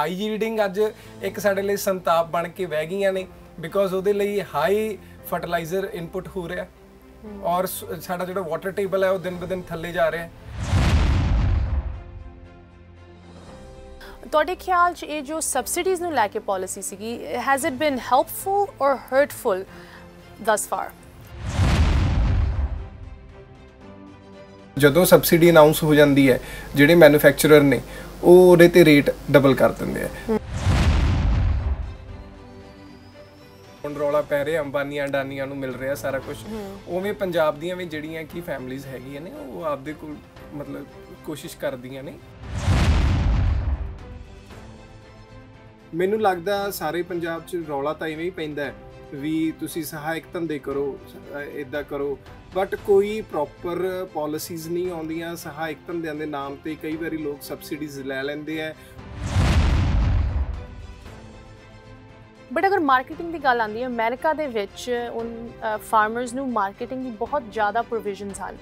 High yielding ਅੱਜ ਇੱਕ ਸਾਡੇ ਲਈ ਸੰਤਾਪ ਬਣ ਕੇ ਵਹਿ ਗਈਆਂ ਨੇ ਬਿਕੋਜ਼ ਉਹਦੇ ਲਈ ਹਾਈ ਫਰਟੀਲਾਈਜ਼ਰ ਇਨਪੁਟ ਹੋ ਰਿਹਾ ਔਰ ਸਾਡਾ ਜਿਹੜਾ ਵਾਟਰ ਟੇਬਲ ਹੈ ਉਹ ਦਿਨ ਬਦਿਨ ਥੱਲੇ ਜਾ ਰਿਹਾ ਹੈ ਤੁਹਾਡੇ ਖਿਆਲ 'ਚ ਇਹ ਜੋ ਸਬਸਿਡੀਜ਼ ਨੂੰ ਲੈ ਕੇ ਪਾਲਿਸੀ ਸੀਗੀ has it been helpful or hurtful thus far ਜਦੋਂ ਸਬਸਿਡੀ ਅਨਾਉਂਸ ਹੋ ਜਾਂਦੀ ਹੈ ਜਿਹੜੇ ਮੈਨੂਫੈਕਚਰਰ ਨੇ ਉਹ ਉਹਦੇ ਤੇ ਰੇਟ ਡਬਲ ਕਰ ਦਿੰਦੇ ਆ ਹੁਣ ਰੋਲਾ ਪੈ ਰਿਹਾ ਅੰਬਾਨੀਆਂ ਡਾਨੀਆਂ ਨੂੰ ਮਿਲ ਰਿਹਾ ਸਾਰਾ ਕੁਝ ਉਵੇਂ ਪੰਜਾਬ ਦੀਆਂ ਵੀ ਜਿਹੜੀਆਂ ਕੀ ਫੈਮਿਲੀਜ਼ ਹੈਗੀਆਂ ਨੇ ਉਹ ਆਪਦੇ ਕੋਲ ਮਤਲਬ ਕੋਸ਼ਿਸ਼ ਕਰਦੀਆਂ ਨੇ ਮੈਨੂੰ ਲੱਗਦਾ ਸਾਰੇ ਪੰਜਾਬ 'ਚ ਰੌਲਾ ਤਾਂ ਇਵੇਂ ਹੀ ਪੈਂਦਾ ਵੀ ਤੁਸੀਂ ਸਹਾਇਕ ਧੰਦੇ ਕਰੋ ਇਦਾਂ ਕਰੋ ਬਟ ਕੋਈ ਪ੍ਰੋਪਰ ਪਾਲਿਸੀਜ਼ ਨਹੀਂ ਆਉਂਦੀਆਂ ਸਹਾਇਕ ਧੰਦਿਆਂ ਦੇ ਨਾਮ ਤੇ ਕਈ ਵਾਰੀ ਲੋਕ ਸਬਸਿਡੀਜ਼ ਲੈ ਲੈਂਦੇ ਆ ਬਟ ਅਗਰ ਮਾਰਕੀਟਿੰਗ ਦੀ ਗੱਲ ਆਉਂਦੀ ਹੈ ਅਮਰੀਕਾ ਦੇ ਵਿੱਚ ਉਹ ਫਾਰਮਰਸ ਨੂੰ ਮਾਰਕੀਟਿੰਗ ਦੀ ਬਹੁਤ ਜ਼ਿਆਦਾ ਪ੍ਰੋਵੀਜ਼ਨਸ ਹਨ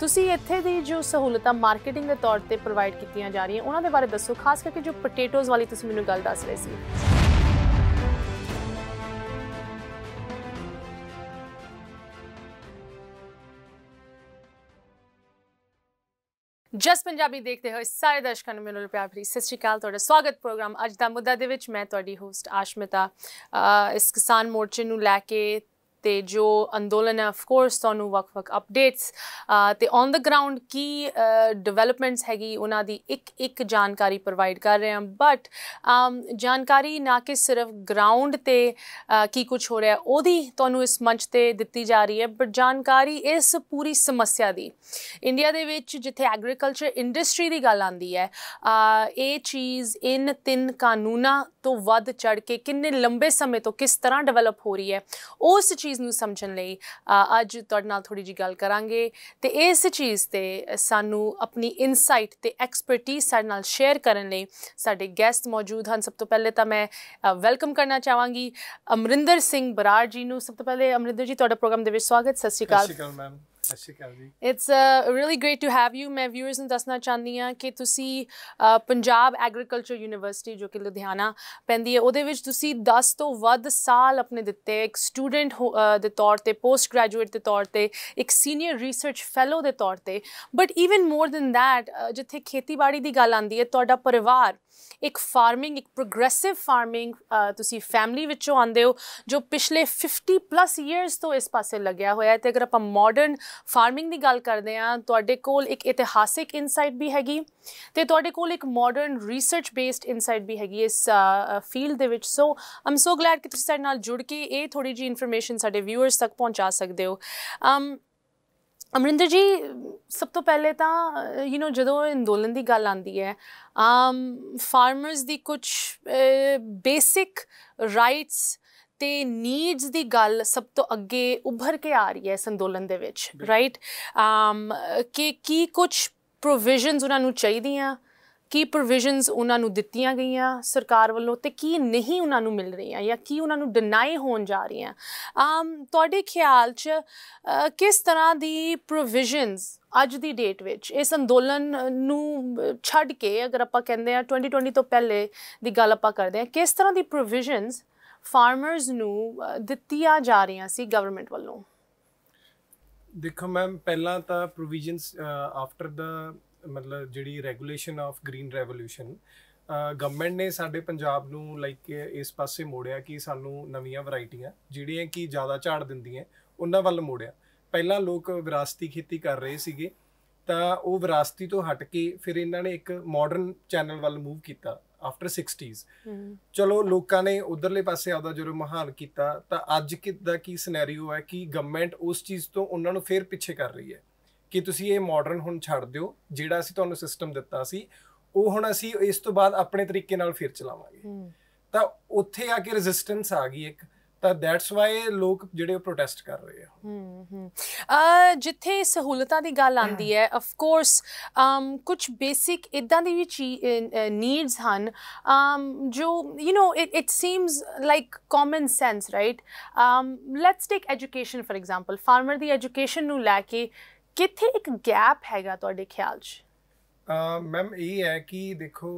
ਤੁਸੀਂ ਇੱਥੇ ਦੀ ਜੋ ਸਹੂਲਤਾਂ ਮਾਰਕੀਟਿੰਗ ਦੇ ਤੌਰ ਤੇ ਪ੍ਰੋਵਾਈਡ ਕੀਤੀਆਂ ਜਾ ਰਹੀਆਂ ਉਹਨਾਂ ਦੇ ਬਾਰੇ ਦੱਸੋ ਖਾਸ ਕਰਕੇ ਜੋ ਪੋਟੇਟੋਜ਼ ਵਾਲੀ ਤੁਸੀਂ ਮੈਨੂੰ ਗੱਲ ਦੱਸ ਰਹੇ ਸੀ ਜਸ ਪੰਜਾਬੀ ਦੇਖਦੇ ਹੋਏ ਸਾਰੇ ਦਰਸ਼ਕਾਂ ਨੂੰ ਮੇਰੇ ਪਿਆਰ ਭਰੀ ਸਤਿ ਸ਼੍ਰੀ ਅਕਾਲ ਤੁਹਾਡਾ ਸਵਾਗਤ ਪ੍ਰੋਗਰਾਮ ਅੱਜ ਦਾ ਮੁੱਦਾ ਦੇ ਵਿੱਚ ਮੈਂ ਤੁਹਾਡੀ ਹੋਸਟ ਆਸ਼ਮਿਤਾ ਇਸ ਕਿਸਾਨ ਮੋਰਚੇ ਨੂੰ ਲੈ ਕੇ ਤੇ ਜੋ ਅੰਦੋਲਨ ਹੈ ਆਫ ਕੋਰਸ ਤੁਹਾਨੂੰ ਵਕ-ਵਕ ਅਪਡੇਟਸ ਤੇ ਔਨ ਦਾ ਗਰਾਊਂਡ ਕੀ ਡਿਵੈਲਪਮੈਂਟਸ ਹੈਗੀ ਉਹਨਾਂ ਦੀ ਇੱਕ ਇੱਕ ਜਾਣਕਾਰੀ ਪ੍ਰੋਵਾਈਡ ਕਰ ਰਹੇ ਹਾਂ ਬਟ ਜਾਣਕਾਰੀ ਨਾ ਕਿ ਸਿਰਫ ਗਰਾਊਂਡ ਤੇ ਕੀ ਕੁਝ ਹੋ ਰਿਹਾ ਉਹਦੀ ਤੁਹਾਨੂੰ ਇਸ ਮੰਚ ਤੇ ਦਿੱਤੀ ਜਾ ਰਹੀ ਹੈ ਬਟ ਜਾਣਕਾਰੀ ਇਸ ਪੂਰੀ ਸਮੱਸਿਆ ਦੀ ਇੰਡੀਆ ਦੇ ਵਿੱਚ ਜਿੱਥੇ ਐਗਰੀਕਲਚਰ ਇੰਡਸਟਰੀ ਦੀ ਗੱਲ ਆਂਦੀ ਹੈ ਇਹ ਚੀਜ਼ ਇਨ ਤਿੰਨ ਕਾਨੂੰਨਾਂ ਤੋਂ ਵੱਧ ਚੜ ਕੇ ਕਿੰਨੇ ਲੰਬੇ ਸਮੇਂ ਤੋਂ ਕਿਸ ਤਰ੍ਹਾਂ ਡਿਵੈਲਪ ਹੋ ਰਹੀ ਹੈ ਉਸ ਚੀਜ਼ ਨੂੰ ਸਮਝਣ ਲਈ ਅੱਜ ਤੁਹਾਡੇ ਨਾਲ ਥੋੜੀ ਜੀ ਗੱਲ ਕਰਾਂਗੇ ਤੇ ਇਸ ਚੀਜ਼ ਤੇ ਸਾਨੂੰ ਆਪਣੀ ਇਨਸਾਈਟ ਤੇ ਐਕਸਪਰਟੀਸ ਸਾਡੇ ਨਾਲ ਸ਼ੇਅਰ ਕਰਨ ਲਈ ਸਾਡੇ ਗੈਸਟ ਮੌਜੂਦ ਹਨ ਸਭ ਤੋਂ ਪਹਿਲੇ ਤਾਂ ਮੈਂ ਵੈਲਕਮ ਕਰਨਾ ਚਾਹਾਂਗੀ ਅਮਰਿੰਦਰ ਸਿੰਘ ਬਰਾੜ ਜੀ ਨੂੰ ਸਭ ਤੋਂ ਪਹਿਲੇ ਅਮਰਿੰਦਰ ਜੀ ਤੁਹਾਡਾ ਪ੍ਰੋਗਰਾਮ ਦੇ ਵਿੱਚ ਸਵਾਗਤ ਸਤਿ ਸ਼੍ਰੀ ਅਕਾਲ ਸਤਿ ਸ਼੍ਰੀ ਅਕਾਲ ਮੈਮ ਪੋਡਕਾਸਟ ਸਤਿ ਜੀ it's really great to have you ਮੈਂ ਵਿਊਅਰਸ ਨੂੰ ਦੱਸਣਾ ਚਾਹੁੰਦੀ ਹਾਂ ਕਿ ਤੁਸੀਂ ਪੰਜਾਬ ਐਗਰੀਕਲਚਰ ਯੂਨੀਵਰਸਿਟੀ ਜੋ ਕਿ ਲੁਧਿਆਣਾ ਪੈਂਦੀ ਹੈ ਉਹਦੇ ਵਿੱਚ ਤੁਸੀਂ 10 ਤੋਂ ਵੱਧ ਸਾਲ ਆਪਣੇ ਦਿੱਤੇ ਇੱਕ ਸਟੂਡੈਂਟ ਦੇ ਤੌਰ ਤੇ ਪੋਸਟ ਗ੍ਰੈਜੂਏਟ ਦੇ ਤੌਰ ਤੇ ਇੱਕ ਸੀਨੀਅਰ ਰਿਸਰਚ ਫੈਲੋ ਦੇ ਤੌਰ ਤੇ but even more than that ਜਿੱਥੇ ਖੇਤੀਬਾੜੀ ਦੀ ਗੱਲ ਆਉਂਦੀ ਹੈ ਤੁਹਾਡਾ ਪਰਿਵਾਰ ਇੱਕ ਫਾਰਮਿੰਗ ਇੱਕ ਪ੍ਰੋਗਰੈਸਿਵ ਫਾਰਮਿੰਗ ਤੁਸੀਂ ਫੈਮਿਲੀ ਵਿੱਚੋਂ ਆਉਂਦੇ ਹੋ ਜੋ ਪਿਛਲੇ 50 ਪਲੱਸ ਇਅਰਸ ਤੋਂ ਇਸ ਪਾਸੇ ਲੱਗਿਆ ਹੋਇਆ ਹੈ ਤੇ ਅਗਰ ਆਪਾਂ ਮਾਡਰਨ ਫਾਰਮਿੰਗ ਦੀ ਗੱਲ ਕਰਦੇ ਆ ਤੁਹਾਡੇ ਕੋਲ ਇੱਕ ਇਤਿਹਾਸਿਕ ਇਨਸਾਈਟ ਵੀ ਹੈਗੀ ਤੇ ਤੁਹਾਡੇ ਕੋਲ ਇੱਕ ਮਾਡਰਨ ਰਿਸਰਚ ਬੇਸਡ ਇਨਸਾਈਟ ਵੀ ਹੈਗੀ ਇਸ ਫੀਲਡ ਦੇ ਵਿੱਚ ਸੋ ਆਮ ਸੋ ਗਲੈਡ ਕਿ ਤੁਸੀਂ ਸਾਡੇ ਨਾਲ ਜੁੜ ਕੇ ਇਹ ਥੋੜੀ ਜੀ ਇਨਫੋਰਮੇਸ਼ਨ ਸਾਡੇ ਵਿਊਅਰਸ ਤੱਕ ਪਹੁੰਚਾ ਸਕਦੇ ਹੋ ਅਮ ਅਮਰਿੰਦਰ ਜੀ ਸਭ ਤੋਂ ਪਹਿਲੇ ਤਾਂ ਯੂ نو ਜਦੋਂ ਅੰਦੋਲਨ ਦੀ ਗੱਲ ਆਂਦੀ ਹੈ ਆਮ ਫਾਰਮਰਸ ਦੀ ਕੁਝ ਬੇਸਿਕ ਰਾਈਟਸ ਤੇ ਨੀਡਸ ਦੀ ਗੱਲ ਸਭ ਤੋਂ ਅੱਗੇ ਉੱਭਰ ਕੇ ਆ ਰਹੀ ਹੈ ਇਸ ਅੰਦੋਲਨ ਦੇ ਵਿੱਚ ਰਾਈਟ um, ਕਿ ਕੀ ਕੁਝ ਪ੍ਰੋਵੀਜ਼ਨਸ ਉਹਨਾਂ ਨੂੰ ਚਾਹੀਦੀਆਂ ਕੀ ਪ੍ਰੋਵੀਜ਼ਨਸ ਉਹਨਾਂ ਨੂੰ ਦਿੱਤੀਆਂ ਗਈਆਂ ਸਰਕਾਰ ਵੱਲੋਂ ਤੇ ਕੀ ਨਹੀਂ ਉਹਨਾਂ ਨੂੰ ਮਿਲ ਰਹੀਆਂ ਜਾਂ ਕੀ ਉਹਨਾਂ ਨੂੰ ਡਿਨਾਈ ਹੋਣ ਜਾ ਰਹੀਆਂ ਆਮ um, ਤੁਹਾਡੇ ਖਿਆਲ 'ਚ ਕਿਸ ਤਰ੍ਹਾਂ ਦੀ ਪ੍ਰੋਵੀਜ਼ਨਸ ਅੱਜ ਦੀ ਡੇਟ ਵਿੱਚ ਇਸ ਅੰਦੋਲਨ ਨੂੰ ਛੱਡ ਕੇ ਅਗਰ ਆਪਾਂ ਕਹਿੰਦੇ ਆ 2020 ਤੋਂ ਪਹਿਲੇ ਦੀ ਗੱਲ ਆਪਾਂ ਕਰਦੇ ਆ ਕਿਸ ਤਰ੍ਹਾਂ ਦੀ ਪ੍ਰੋਵੀਜ਼ਨਸ ਫਾਰਮਰਸ ਨੂੰ ਦਿੱਤੀਆਂ ਜਾ ਰਹੀਆਂ ਸੀ ਗਵਰਨਮੈਂਟ ਵੱਲੋਂ ਦੇਖੋ ਮੈਮ ਪਹਿਲਾਂ ਤਾਂ ਪ੍ਰੋਵੀਜ਼ਨਸ ਆਫਟਰ ਦਾ ਮਤਲਬ ਜਿਹੜੀ regulation of green revolution government ਨੇ ਸਾਡੇ ਪੰਜਾਬ ਨੂੰ ਲਾਈਕ ਇਸ ਪਾਸੇ ਮੋੜਿਆ ਕਿ ਸਾਨੂੰ ਨਵੀਆਂ ਵੈਰਾਈਟੀਆਂ ਜਿਹੜੀਆਂ ਕਿ ਜ਼ਿਆਦਾ ਝਾੜ ਦਿੰਦੀਆਂ ਉਹਨਾਂ ਵੱਲ ਮੋੜਿਆ ਪਹਿਲਾਂ ਲੋਕ ਵਿਰਾਸਤੀ ਖੇਤੀ ਕਰ ਰਹੇ ਸੀਗੇ ਤਾਂ ਉਹ ਵਿਰਾਸਤੀ ਤੋਂ ਹਟ ਕੇ ਫਿਰ ਇਹਨਾਂ ਨੇ ਇੱਕ ਮਾਡਰਨ ਚੈਨਲ ਵੱਲ ਮੂਵ ਕੀਤਾ ਆਫਟਰ 60s ਚਲੋ ਲੋਕਾਂ ਨੇ ਉਧਰਲੇ ਪਾਸੇ ਆਉਦਾ ਜਦੋਂ ਮਹਾਨ ਕੀਤਾ ਤਾਂ ਅੱਜ ਕਿਦਾਂ ਕੀ ਸਿਨੈਰੀਓ ਹੈ ਕਿ ਗਵਰਨਮੈਂਟ ਉਸ ਚੀਜ਼ ਤੋਂ ਉਹਨਾਂ ਨੂੰ ਫੇਰ ਪਿੱਛੇ ਕਰ ਰਹੀ ਹੈ ਕਿ ਤੁਸੀਂ ਇਹ ਮਾਡਰਨ ਹੁਣ ਛੱਡ ਦਿਓ ਜਿਹੜਾ ਅਸੀਂ ਤੁਹਾਨੂੰ ਸਿਸਟਮ ਦਿੱਤਾ ਸੀ ਉਹ ਹੁਣ ਅਸੀਂ ਇਸ ਤੋਂ ਬਾਅਦ ਆਪਣੇ ਤਰੀਕੇ ਨਾਲ ਫੇਰ ਚਲਾਵਾਂਗੇ ਤਾਂ ਉੱਥੇ ਆ ਕੇ ਰੈਜ਼ਿਸਟੈਂਸ ਆ ਗਈ ਇੱਕ ਤਾਂ ਦੈਟਸ ਵਾਈ ਲੋਕ ਜਿਹੜੇ ਪ੍ਰੋਟੈਸਟ ਕਰ ਰਹੇ ਆ ਹੂੰ ਹੂੰ ਜਿੱਥੇ ਸਹੂਲਤਾਂ ਦੀ ਗੱਲ ਆਂਦੀ ਹੈ ਆਫ ਕੋਰਸ ਅਮ ਕੁਝ ਬੇਸਿਕ ਇਦਾਂ ਦੀ ਵੀ ਨੀਡਸ ਹਨ ਅਮ ਜੋ you know it seems like common sense right um let's take education for example farmer ਦੀ ਐਜੂਕੇਸ਼ਨ ਨੂੰ ਲੈ ਕੇ ਕਿੱਥੇ ਇੱਕ ਗੈਪ ਹੈਗਾ ਤੁਹਾਡੇ ਖਿਆਲ 'ਚ ਮੈਮ ਇਹ ਹੈ ਕਿ ਦੇਖੋ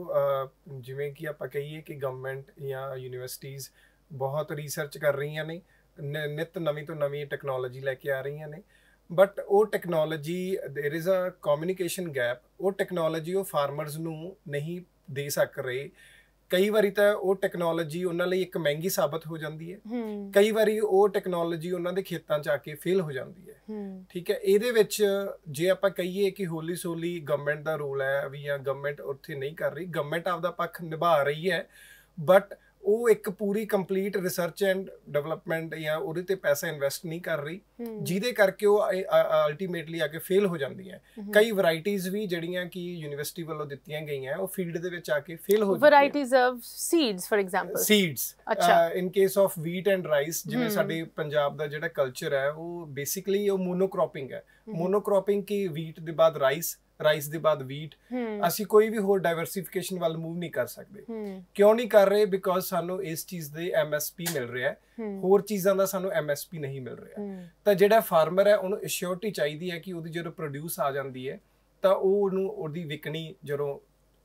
ਜਿਵੇਂ ਕਿ ਆਪਾਂ ਕਹੀਏ ਕਿ ਗਵਰਨਮੈਂਟ ਜਾਂ ਯੂਨੀਵਰਸਿਟੀਆਂ ਬਹੁਤ ਰਿਸਰਚ ਕਰ ਰਹੀਆਂ ਨੇ ਨਿਤ ਨਵੀਂ ਤੋਂ ਨਵੀਂ ਟੈਕਨੋਲੋਜੀ ਲੈ ਕੇ ਆ ਰਹੀਆਂ ਨੇ ਬਟ ਉਹ technology there is a communication gap ਉਹ ਟੈਕਨੋਲੋਜੀ ਉਹ ਫਾਰਮਰਸ ਨੂੰ ਨਹੀਂ ਦੇ ਸਕ ਰਹੇ ਕਈ ਵਾਰੀ ਤਾਂ ਉਹ ਟੈਕਨੋਲੋਜੀ ਉਹਨਾਂ ਲਈ ਇੱਕ ਮਹਿੰਗੀ ਸਾਬਤ ਹੋ ਜਾਂਦੀ ਹੈ ਕਈ ਵਾਰੀ ਉਹ ਟੈਕਨੋਲੋਜੀ ਉਹਨਾਂ ਦੇ ਖੇਤਾਂ 'ਚ ਆ ਕੇ ਫੇਲ ਹੋ ਜਾਂਦੀ ਹੈ ਠੀਕ ਹੈ ਇਹਦੇ ਵਿੱਚ ਜੇ ਆਪਾਂ ਕਹੀਏ ਕਿ ਹੋਲੀ ਸੋਲੀ ਗਵਰਨਮੈਂਟ ਦਾ ਰੋਲ ਹੈ ਵੀ ਜਾਂ ਗਵਰਨਮੈਂਟ ਉੱਥੇ ਨਹੀਂ ਕਰ ਰਹੀ ਗਵਰਨਮੈਂਟ ਆਪਦਾ ਪੱਖ ਨਿਭਾ ਰਹੀ ਹੈ ਬਟ ਉਹ ਇੱਕ ਪੂਰੀ ਕੰਪਲੀਟ ਰਿਸਰਚ ਐਂਡ ਡਿਵੈਲਪਮੈਂਟ ਜਾਂ ਉਹਦੇ ਤੇ ਪੈਸਾ ਇਨਵੈਸਟ ਨਹੀਂ ਕਰ ਰਹੀ ਜਿਹਦੇ ਕਰਕੇ ਉਹ ਅਲਟੀਮੇਟਲੀ ਆ ਕੇ ਫੇਲ ਹੋ ਜਾਂਦੀ ਹੈ ਕਈ ਵੈਰਾਈਟੀਆਂ ਵੀ ਜਿਹੜੀਆਂ ਕਿ ਯੂਨੀਵਰਸਿਟੀ ਵੱਲੋਂ ਦਿੱਤੀਆਂ ਗਈਆਂ ਉਹ ਫੀਲਡ ਦੇ ਵਿੱਚ ਆ ਕੇ ਫੇਲ ਹੋ ਜਾਂਦੀਆਂ ਵੈਰਾਈਟੀਆਂ of seeds for example seeds ਅੱਛਾ in case of wheat and rice ਜਿਵੇਂ ਸਾਡੇ ਪੰਜਾਬ ਦਾ ਜਿਹੜਾ ਕਲਚਰ ਹੈ ਉਹ ਬੇਸਿਕਲੀ ਉਹ ਮੋਨੋਕ੍ਰੋਪਿੰਗ ਹੈ ਮੋਨੋਕ੍ਰੋਪਿੰਗ ਕੀ ਵੀਟ ਦੇ ਬਾਅਦ ਰਾਈਸ ਰਾਈਸ ਦੇ ਬਾਅਦ ਵੀਟ ਅਸੀਂ ਕੋਈ ਵੀ ਹੋਰ ਡਾਈਵਰਸਿਫਿਕੇਸ਼ਨ ਵੱਲ ਮੂਵ ਨਹੀਂ ਕਰ ਸਕਦੇ ਕਿਉਂ ਨਹੀਂ ਕਰ ਰਹੇ ਬਿਕੋਜ਼ ਸਾਨੂੰ ਇਸ ਚੀਜ਼ ਦੇ ਐਮਐਸਪੀ ਮਿਲ ਰਿਹਾ ਹੈ ਹੋਰ ਚੀਜ਼ਾਂ ਦਾ ਸਾਨੂੰ ਐਮਐਸਪੀ ਨਹੀਂ ਮਿਲ ਰਿਹਾ ਤਾਂ ਜਿਹੜਾ ਫਾਰਮਰ ਹੈ ਉਹਨੂੰ ਅਸ਼ੋਰਟੀ ਚਾਹੀਦੀ ਹੈ ਕਿ ਉਹਦੀ ਜਦੋਂ ਪ੍ਰੋਡਿਊਸ ਆ ਜਾਂਦੀ ਹੈ ਤਾਂ ਉਹ ਉਹਨੂੰ ਉਹਦੀ ਵਿਕਣੀ ਜਦੋਂ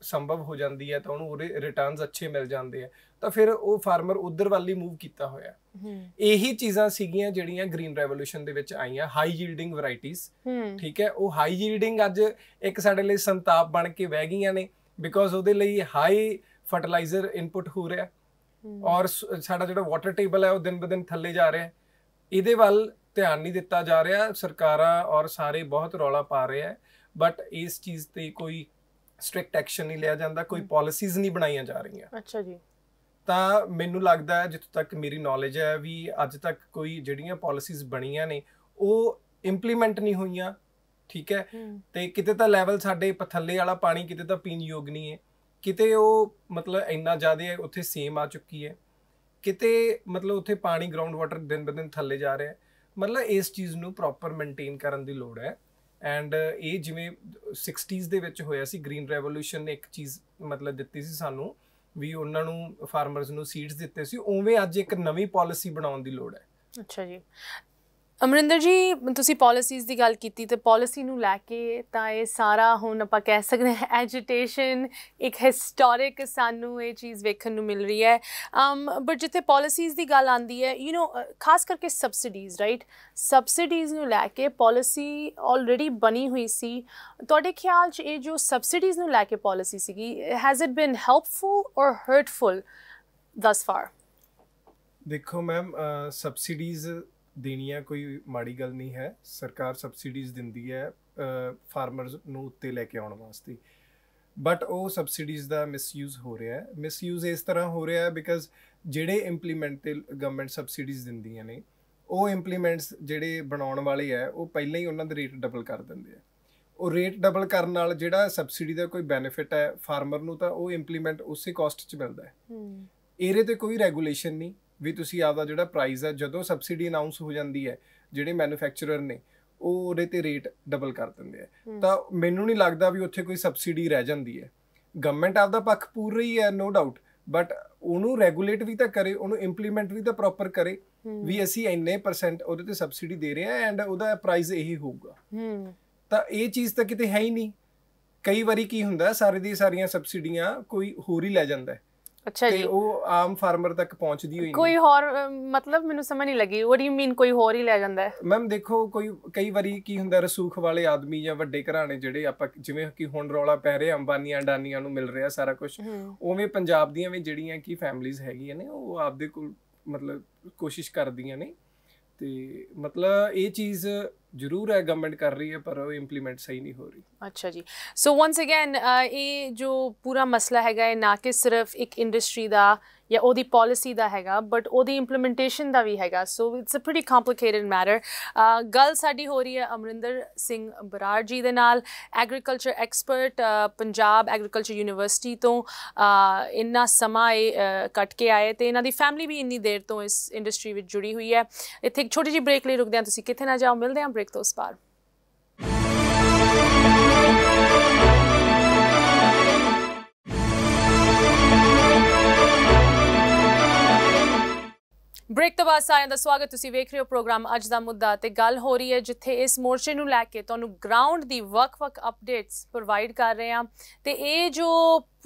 ਸੰਭਵ ਹੋ ਜਾਂਦੀ ਹੈ ਤਾਂ ਉਹਨੂੰ ਉਹਦੇ ਰਿਟਰਨਸ ਅੱਛੇ ਮਿਲ ਜਾਂਦੇ ਆ ਤਾਂ ਫਿਰ ਉਹ ਫਾਰਮਰ ਉਧਰ ਵਾਲੀ ਮੂਵ ਕੀਤਾ ਹੋਇਆ ਇਹੀ ਚੀਜ਼ਾਂ ਸੀਗੀਆਂ ਜਿਹੜੀਆਂ ਗ੍ਰੀਨ ਰੈਵੋਲੂਸ਼ਨ ਦੇ ਵਿੱਚ ਆਈਆਂ ਹਾਈ ਯੀਲਡਿੰਗ ਵੈਰਾਈਟੀਆਂ ਠੀਕ ਹੈ ਉਹ ਹਾਈ ਯੀਲਡਿੰਗ ਅੱਜ ਇੱਕ ਸਾਡੇ ਲਈ ਸੰਤਾਪ ਬਣ ਕੇ ਵਹਿ ਗਈਆਂ ਨੇ ਬਿਕੋਜ਼ ਉਹਦੇ ਲਈ ਹਾਈ ਫਰਟੀਲਾਈਜ਼ਰ ਇਨਪੁਟ ਹੋ ਰਿਹਾ ਔਰ ਸਾਡਾ ਜਿਹੜਾ ਵਾਟਰ ਟੇਬਲ ਹੈ ਉਹ ਦਿਨ ਬਦਿਨ ਥੱਲੇ ਜਾ ਰਿਹਾ ਇਹਦੇ ਵੱਲ ਧਿਆਨ ਨਹੀਂ ਦਿੱਤਾ ਜਾ ਰਿਹਾ ਸਰਕਾਰਾਂ ਔਰ ਸਾਰੇ ਬਹੁਤ ਰੌਲਾ ਪਾ ਰਹੇ ਆ ਬਟ ਇਸ ਚੀਜ਼ ਤੇ ਕੋਈ ਸਟ੍ਰਿਕਟ ਐਕਸ਼ਨ ਨਹੀਂ ਲਿਆ ਜਾਂਦਾ ਕੋਈ ਪਾਲਿਸੀਜ਼ ਨਹੀਂ ਬਣਾਈਆਂ ਜਾ ਰਹੀਆਂ ਅੱਛਾ ਜੀ ਤਾਂ ਮੈਨੂੰ ਲੱਗਦਾ ਹੈ ਜਿੱਥੋਂ ਤੱਕ ਮੇਰੀ ਨੌਲੇਜ ਹੈ ਵੀ ਅੱਜ ਤੱਕ ਕੋਈ ਜਿਹੜੀਆਂ ਪਾਲਿਸੀਜ਼ ਬਣੀਆਂ ਨੇ ਉਹ ਇੰਪਲੀਮੈਂਟ ਨਹੀਂ ਹੋਈਆਂ ਠੀਕ ਹੈ ਤੇ ਕਿਤੇ ਤਾਂ ਲੈਵਲ ਸਾਡੇ ਪਥੱਲੇ ਵਾਲਾ ਪਾਣੀ ਕਿਤੇ ਤਾਂ ਪੀਣ ਯੋਗ ਨਹੀਂ ਹੈ ਕਿਤੇ ਉਹ ਮਤਲਬ ਇੰਨਾ ਜ਼ਿਆਦਾ ਹੈ ਉੱਥੇ ਸੇਮ ਆ ਚੁੱਕੀ ਹੈ ਕਿਤੇ ਮਤਲਬ ਉੱਥੇ ਪਾਣੀ ਗਰਾਊਂਡ ਵਾਟਰ ਦਿਨ ਬਦਨ ਥੱਲੇ ਜਾ ਰਿਹਾ ਹੈ ਮਤਲਬ ਇਸ ਚੀਜ਼ ਨੂੰ ਪ੍ਰੋਪਰ ਮੇਨਟੇਨ ਕਰਨ ਦੀ ਲੋੜ ਹੈ ਐਂਡ uh, ਇਹ ਜਿਵੇਂ 60s ਦੇ ਵਿੱਚ ਹੋਇਆ ਸੀ ਗ੍ਰੀਨ ਰੈਵੋਲੂਸ਼ਨ ਨੇ ਇੱਕ ਚੀਜ਼ ਮਤਲਬ ਦਿੱਤੀ ਸੀ ਸਾਨੂੰ ਵੀ ਉਹਨਾਂ ਨੂੰ ਫਾਰਮਰਸ ਨੂੰ ਸੀਡਸ ਦਿੱਤੇ ਸੀ ਉਵੇਂ ਅੱਜ ਇੱਕ ਨਵੀਂ ਪਾਲਿਸੀ ਬਣਾਉਣ ਦੀ ਲੋੜ ਹੈ ਅੱਛਾ ਜੀ ਅਮਰਿੰਦਰ ਜੀ ਤੁਸੀਂ ਪਾਲਿਸੀਜ਼ ਦੀ ਗੱਲ ਕੀਤੀ ਤੇ ਪਾਲਿਸੀ ਨੂੰ ਲੈ ਕੇ ਤਾਂ ਇਹ ਸਾਰਾ ਹੁਣ ਆਪਾਂ ਕਹਿ ਸਕਦੇ ਹਾਂ ਐਜੀਟੇਸ਼ਨ ਇੱਕ ਹਿਸਟੋਰਿਕ ਸਾਨੂੰ ਇਹ ਚੀਜ਼ ਵੇਖਣ ਨੂੰ ਮਿਲ ਰਹੀ ਹੈ ਅਮ ਬਟ ਜਿੱਥੇ ਪਾਲਿਸੀਜ਼ ਦੀ ਗੱਲ ਆਂਦੀ ਹੈ ਯੂ نو ਖਾਸ ਕਰਕੇ ਸਬਸਿਡੀਜ਼ ਰਾਈਟ ਸਬਸਿਡੀਜ਼ ਨੂੰ ਲੈ ਕੇ ਪਾਲਿਸੀ ਆਲਰੇਡੀ ਬਣੀ ਹੋਈ ਸੀ ਤੁਹਾਡੇ ਖਿਆਲ 'ਚ ਇਹ ਜੋ ਸਬਸਿਡੀਜ਼ ਨੂੰ ਲੈ ਕੇ ਪਾਲਿਸੀ ਸੀਗੀ has it been helpful or hurtful thus far ਦੇਖੋ ਮੈਮ ਸਬਸਿਡੀਜ਼ ਦੇਣੀਆਂ ਕੋਈ ਮਾੜੀ ਗੱਲ ਨਹੀਂ ਹੈ ਸਰਕਾਰ ਸਬਸਿਡੀਜ਼ ਦਿੰਦੀ ਹੈ ਫਾਰਮਰਸ ਨੂੰ ਉੱਤੇ ਲੈ ਕੇ ਆਉਣ ਵਾਸਤੇ ਬਟ ਉਹ ਸਬਸਿਡੀਜ਼ ਦਾ ਮਿਸਯੂਜ਼ ਹੋ ਰਿਹਾ ਹੈ ਮਿਸਯੂਜ਼ ਇਸ ਤਰ੍ਹਾਂ ਹੋ ਰਿਹਾ ਹੈ ਬਿਕਾਜ਼ ਜਿਹੜੇ ਇੰਪਲੀਮੈਂਟ ਤੇ ਗਵਰਨਮੈਂਟ ਸਬਸਿਡੀਜ਼ ਦਿੰਦੀਆਂ ਨੇ ਉਹ ਇੰਪਲੀਮੈਂਟਸ ਜਿਹੜੇ ਬਣਾਉਣ ਵਾਲੇ ਆ ਉਹ ਪਹਿਲਾਂ ਹੀ ਉਹਨਾਂ ਦੇ ਰੇਟ ਡਬਲ ਕਰ ਦਿੰਦੇ ਆ ਉਹ ਰੇਟ ਡਬਲ ਕਰਨ ਨਾਲ ਜਿਹੜਾ ਸਬਸਿਡੀ ਦਾ ਕੋਈ ਬੈਨੀਫਿਟ ਹੈ ਫਾਰਮਰ ਨੂੰ ਤਾਂ ਉਹ ਇੰਪਲੀਮੈਂਟ ਉਸੇ ਕਾਸਟ 'ਚ ਮਿਲਦਾ ਹੈ ਇਹਦੇ ਤੇ ਕੋਈ ਰੈਗੂਲੇਸ਼ਨ ਨਹੀਂ ਵੀ ਤੁਸੀਂ ਆਪਦਾ ਜਿਹੜਾ ਪ੍ਰਾਈਸ ਹੈ ਜਦੋਂ ਸਬਸਿਡੀ ਅਨਾਉਂਸ ਹੋ ਜਾਂਦੀ ਹੈ ਜਿਹੜੇ ਮੈਨੂਫੈਕਚਰਰ ਨੇ ਉਹ ਉਹਦੇ ਤੇ ਰੇਟ ਡਬਲ ਕਰ ਦਿੰਦੇ ਆ ਤਾਂ ਮੈਨੂੰ ਨਹੀਂ ਲੱਗਦਾ ਵੀ ਉੱਥੇ ਕੋਈ ਸਬਸਿਡੀ ਰਹਿ ਜਾਂਦੀ ਹੈ ਗਵਰਨਮੈਂਟ ਆਪਦਾ ਪੱਖ ਪੂਰ ਰਹੀ ਹੈ ਨੋ ਡਾਊਟ ਬਟ ਉਹਨੂੰ ਰੈਗੂਲੇਟ ਵੀ ਤਾਂ ਕਰੇ ਉਹਨੂੰ ਇੰਪਲੀਮੈਂਟ ਵੀ ਤਾਂ ਪ੍ਰੋਪਰ ਕਰੇ ਵੀ ਅਸੀਂ ਇੰਨੇ ਪਰਸੈਂਟ ਉਹਦੇ ਤੇ ਸਬਸਿਡੀ ਦੇ ਰਹੇ ਆ ਐਂਡ ਉਹਦਾ ਪ੍ਰਾਈਸ ਇਹੀ ਹੋਊਗਾ ਤਾਂ ਇਹ ਚੀਜ਼ ਤਾਂ ਕਿਤੇ ਹੈ ਹੀ ਨਹੀਂ ਕਈ ਵਾਰੀ ਕੀ ਹੁੰਦਾ ਸਾਰੇ ਦੀ ਸਾਰੀਆਂ ਸਬਸਿਡੀਆਂ ਕੋਈ ਹੋਰ ਹੀ ਲੈ ਜਾਂਦਾ ਹੈ ਅੱਛਾ ਜੀ ਤੇ ਉਹ ਆਮ ਫਾਰਮਰ ਤੱਕ ਪਹੁੰਚਦੀ ਹੋਈ ਨਹੀਂ ਕੋਈ ਹੋਰ ਮਤਲਬ ਮੈਨੂੰ ਸਮਝ ਨਹੀਂ ਲੱਗੀ ਵਾਟ ਯੂ ਮੀਨ ਕੋਈ ਹੋਰ ਹੀ ਲੈ ਜਾਂਦਾ ਹੈ ਮੈਮ ਦੇਖੋ ਕੋਈ ਕਈ ਵਾਰੀ ਕੀ ਹੁੰਦਾ ਰਸੂਖ ਵਾਲੇ ਆਦਮੀ ਜਾਂ ਵੱਡੇ ਘਰਾਣੇ ਜਿਹੜੇ ਆਪਾਂ ਜਿਵੇਂ ਕਿ ਹੁਣ ਰੌਲਾ ਪੈ ਰਿਹਾ ਅੰਬਾਨੀਆਂ ਡਾਨੀਆਂ ਨੂੰ ਮਿਲ ਰਿਹਾ ਸਾਰਾ ਕੁਝ ਉਵੇਂ ਪੰਜਾਬ ਦੀਆਂ ਵੀ ਜਿਹੜੀਆਂ ਕੀ ਫੈਮਲੀਆਂ ਹੈਗੀਆਂ ਨੇ ਉਹ ਆਪਦੇ ਕੋਲ ਮਤਲਬ ਕੋਸ਼ਿਸ਼ ਕਰਦੀਆਂ ਨੇ ਤੇ ਮਤਲਬ ਇਹ ਚੀਜ਼ ਜ਼ਰੂਰ ਹੈ ਗਵਰਨਮੈਂਟ ਕਰ ਰਹੀ ਹੈ ਪਰ ਉਹ ਇੰਪਲੀਮੈਂਟ ਸਹੀ ਨਹੀਂ ਹੋ ਰਹੀ ਅੱਛਾ ਜੀ ਸੋ ਵਾਂਸ ਅਗੇਨ ਇਹ ਜੋ ਪੂਰਾ ਮਸਲਾ ਹੈਗਾ ਇਹ ਨਾ ਕਿ ਸਿਰਫ ਇੱਕ ਇੰਡਸਟਰੀ ਦਾ ਜਾਂ ਉਹਦੀ ਪਾਲਿਸੀ ਦਾ ਹੈਗਾ ਬਟ ਉਹਦੀ ਇੰਪਲੀਮੈਂਟੇਸ਼ਨ ਦਾ ਵੀ ਹੈਗਾ so it's a pretty complicated matter ਗੱਲ ਸਾਡੀ ਹੋ ਰਹੀ ਹੈ ਅਮਰਿੰਦਰ ਸਿੰਘ ਬਰਾੜ ਜੀ ਦੇ ਨਾਲ agriculture expert Punjab agriculture university ਤੋਂ ਇੰਨਾ ਸਮਾਂ ਇਹ ਕੱਟ ਕੇ ਆਏ ਤੇ ਇਹਨਾਂ ਦੀ ਫੈਮਿਲੀ ਵੀ ਇੰਨੀ ਦੇਰ ਤੋਂ ਇਸ ਇੰਡਸਟਰੀ ਵਿੱਚ ਜੁੜੀ ਹੋਈ ਹੈ ਇੱਥੇ ਇੱਕ ਛੋਟੀ ਜਿਹੀ ਬ੍ਰੇਕ ਲਈ ਰੁਕਦੇ ਹਾਂ ਤੁਸੀਂ ਕਿੱਥੇ ਨਾ ਜਾਓ ਮਿਲਦੇ ਹਾਂ ਬ੍ਰੇਕ ਤੋਂ ਉਸ ਪਾਰ ਬ੍ਰੇਕ ਤੋਂ ਬਾਅਦ ਸਾਰਿਆਂ ਦਾ ਸਵਾਗਤ ਤੁਸੀਂ ਵੇਖ ਰਹੇ ਹੋ ਪ੍ਰੋਗਰਾਮ ਅੱਜ ਦਾ ਮੁੱਦਾ ਤੇ ਗੱਲ ਹੋ ਰਹੀ ਹੈ ਜਿੱਥੇ ਇਸ ਮੋਰਚੇ ਨੂੰ ਲੈ ਕੇ ਤੁਹਾਨੂੰ ਗਰਾਊਂਡ ਦੀ ਵਕ ਵਕ ਅਪਡੇਟਸ ਪ੍ਰੋਵਾਈਡ ਕਰ ਰਹੇ ਆ ਤੇ ਇਹ ਜੋ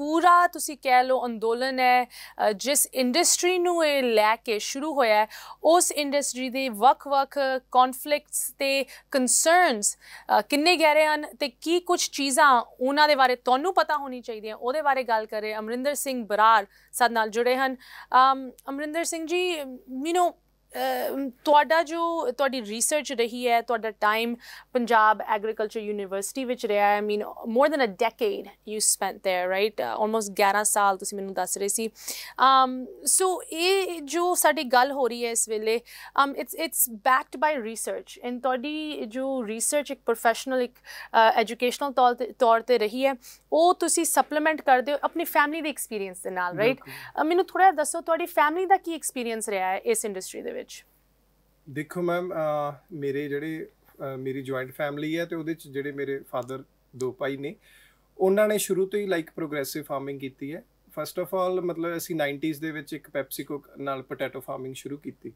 ਪੂਰਾ ਤੁਸੀਂ ਕਹਿ ਲਓ ਅੰਦੋਲਨ ਹੈ ਜਿਸ ਇੰਡਸਟਰੀ ਨੂੰ ਇਹ ਲੈ ਕੇ ਸ਼ੁਰੂ ਹੋਇਆ ਉਸ ਇੰਡਸਟਰੀ ਦੇ ਵੱਖ-ਵੱਖ ਕਨਫਲਿਕਟਸ ਤੇ ਕਨਸਰਨਸ ਕਿੰਨੇ ਗਹਿਰੇ ਹਨ ਤੇ ਕੀ ਕੁਝ ਚੀਜ਼ਾਂ ਉਹਨਾਂ ਦੇ ਬਾਰੇ ਤੁਹਾਨੂੰ ਪਤਾ ਹੋਣੀ ਚਾਹੀਦੀਆਂ ਉਹਦੇ ਬਾਰੇ ਗੱਲ ਕਰੇ ਅਮਰਿੰਦਰ ਸਿੰਘ ਬਰਾਰ ਸਾਡੇ ਨਾਲ ਜੁੜੇ ਹਨ ਅਮਰਿੰਦਰ ਸਿੰਘ ਜੀ ਯੂ نو ਤੁਹਾਡਾ ਜੋ ਤੁਹਾਡੀ ਰਿਸਰਚ ਰਹੀ ਹੈ ਤੁਹਾਡਾ ਟਾਈਮ ਪੰਜਾਬ ਐਗਰੀਕਲਚਰ ਯੂਨੀਵਰਸਿਟੀ ਵਿੱਚ ਰਿਹਾ ਹੈ I mean more than a decade you spent there right almost 11 ਸਾਲ ਤੁਸੀਂ ਮੈਨੂੰ ਦੱਸ ਰਹੇ ਸੀ ਅਮ ਸੋ ਇਹ ਜੋ ਸਾਡੀ ਗੱਲ ਹੋ ਰਹੀ ਹੈ ਇਸ ਵੇਲੇ um it's it's backed by research in ਤੁਹਾਡੀ ਜੋ ਰਿਸਰਚ ਇੱਕ ਪ੍ਰੋਫੈਸ਼ਨਲ ਇੱਕ ਐਜੂਕੇਸ਼ਨਲ ਤੌਰ ਤੇ ਰਹੀ ਹੈ ਉਹ ਤੁਸੀਂ ਸਪਲੀਮੈਂਟ ਕਰਦੇ ਹੋ ਆਪਣੀ ਫੈਮਿਲੀ ਦੇ ਐਕਸਪੀਰੀਅੰਸ ਦੇ ਨਾਲ ਰਾਈਟ ਮੈਨੂੰ ਥੋੜਾ ਦੱਸੋ ਤੁਹਾਡੀ ਫੈਮਿਲੀ ਦਾ ਕੀ ਐਕਸਪੀਰੀਅੰਸ ਰਿਹਾ ਹੈ ਇਸ ਇੰਡਸਟਰੀ ਦੇ ਵਿੱਚ ਦੇਖੋ ਮੈਮ ਮੇਰੇ ਜਿਹੜੇ ਮੇਰੀ ਜੁਆਇੰਟ ਫੈਮਿਲੀ ਹੈ ਤੇ ਉਹਦੇ ਚ ਜਿਹੜੇ ਮੇਰੇ ਫਾਦਰ ਦੋ ਭਾਈ ਨੇ ਉਹਨਾਂ ਨੇ ਸ਼ੁਰੂ ਤੋਂ ਹੀ ਲਾਈਕ ਪ੍ਰੋਗਰੈਸਿਵ ਫਾਰਮਿੰਗ ਕੀਤੀ ਹੈ ਫਸਟ ਆਫ ਆਲ ਮਤਲਬ ਅਸੀਂ 90s ਦੇ ਵਿੱਚ ਇੱਕ ਪੈਪਸੀਕੋ ਨਾਲ ਪੋਟੈਟੋ ਫਾਰਮਿੰਗ ਸ਼ੁਰੂ ਕੀਤੀ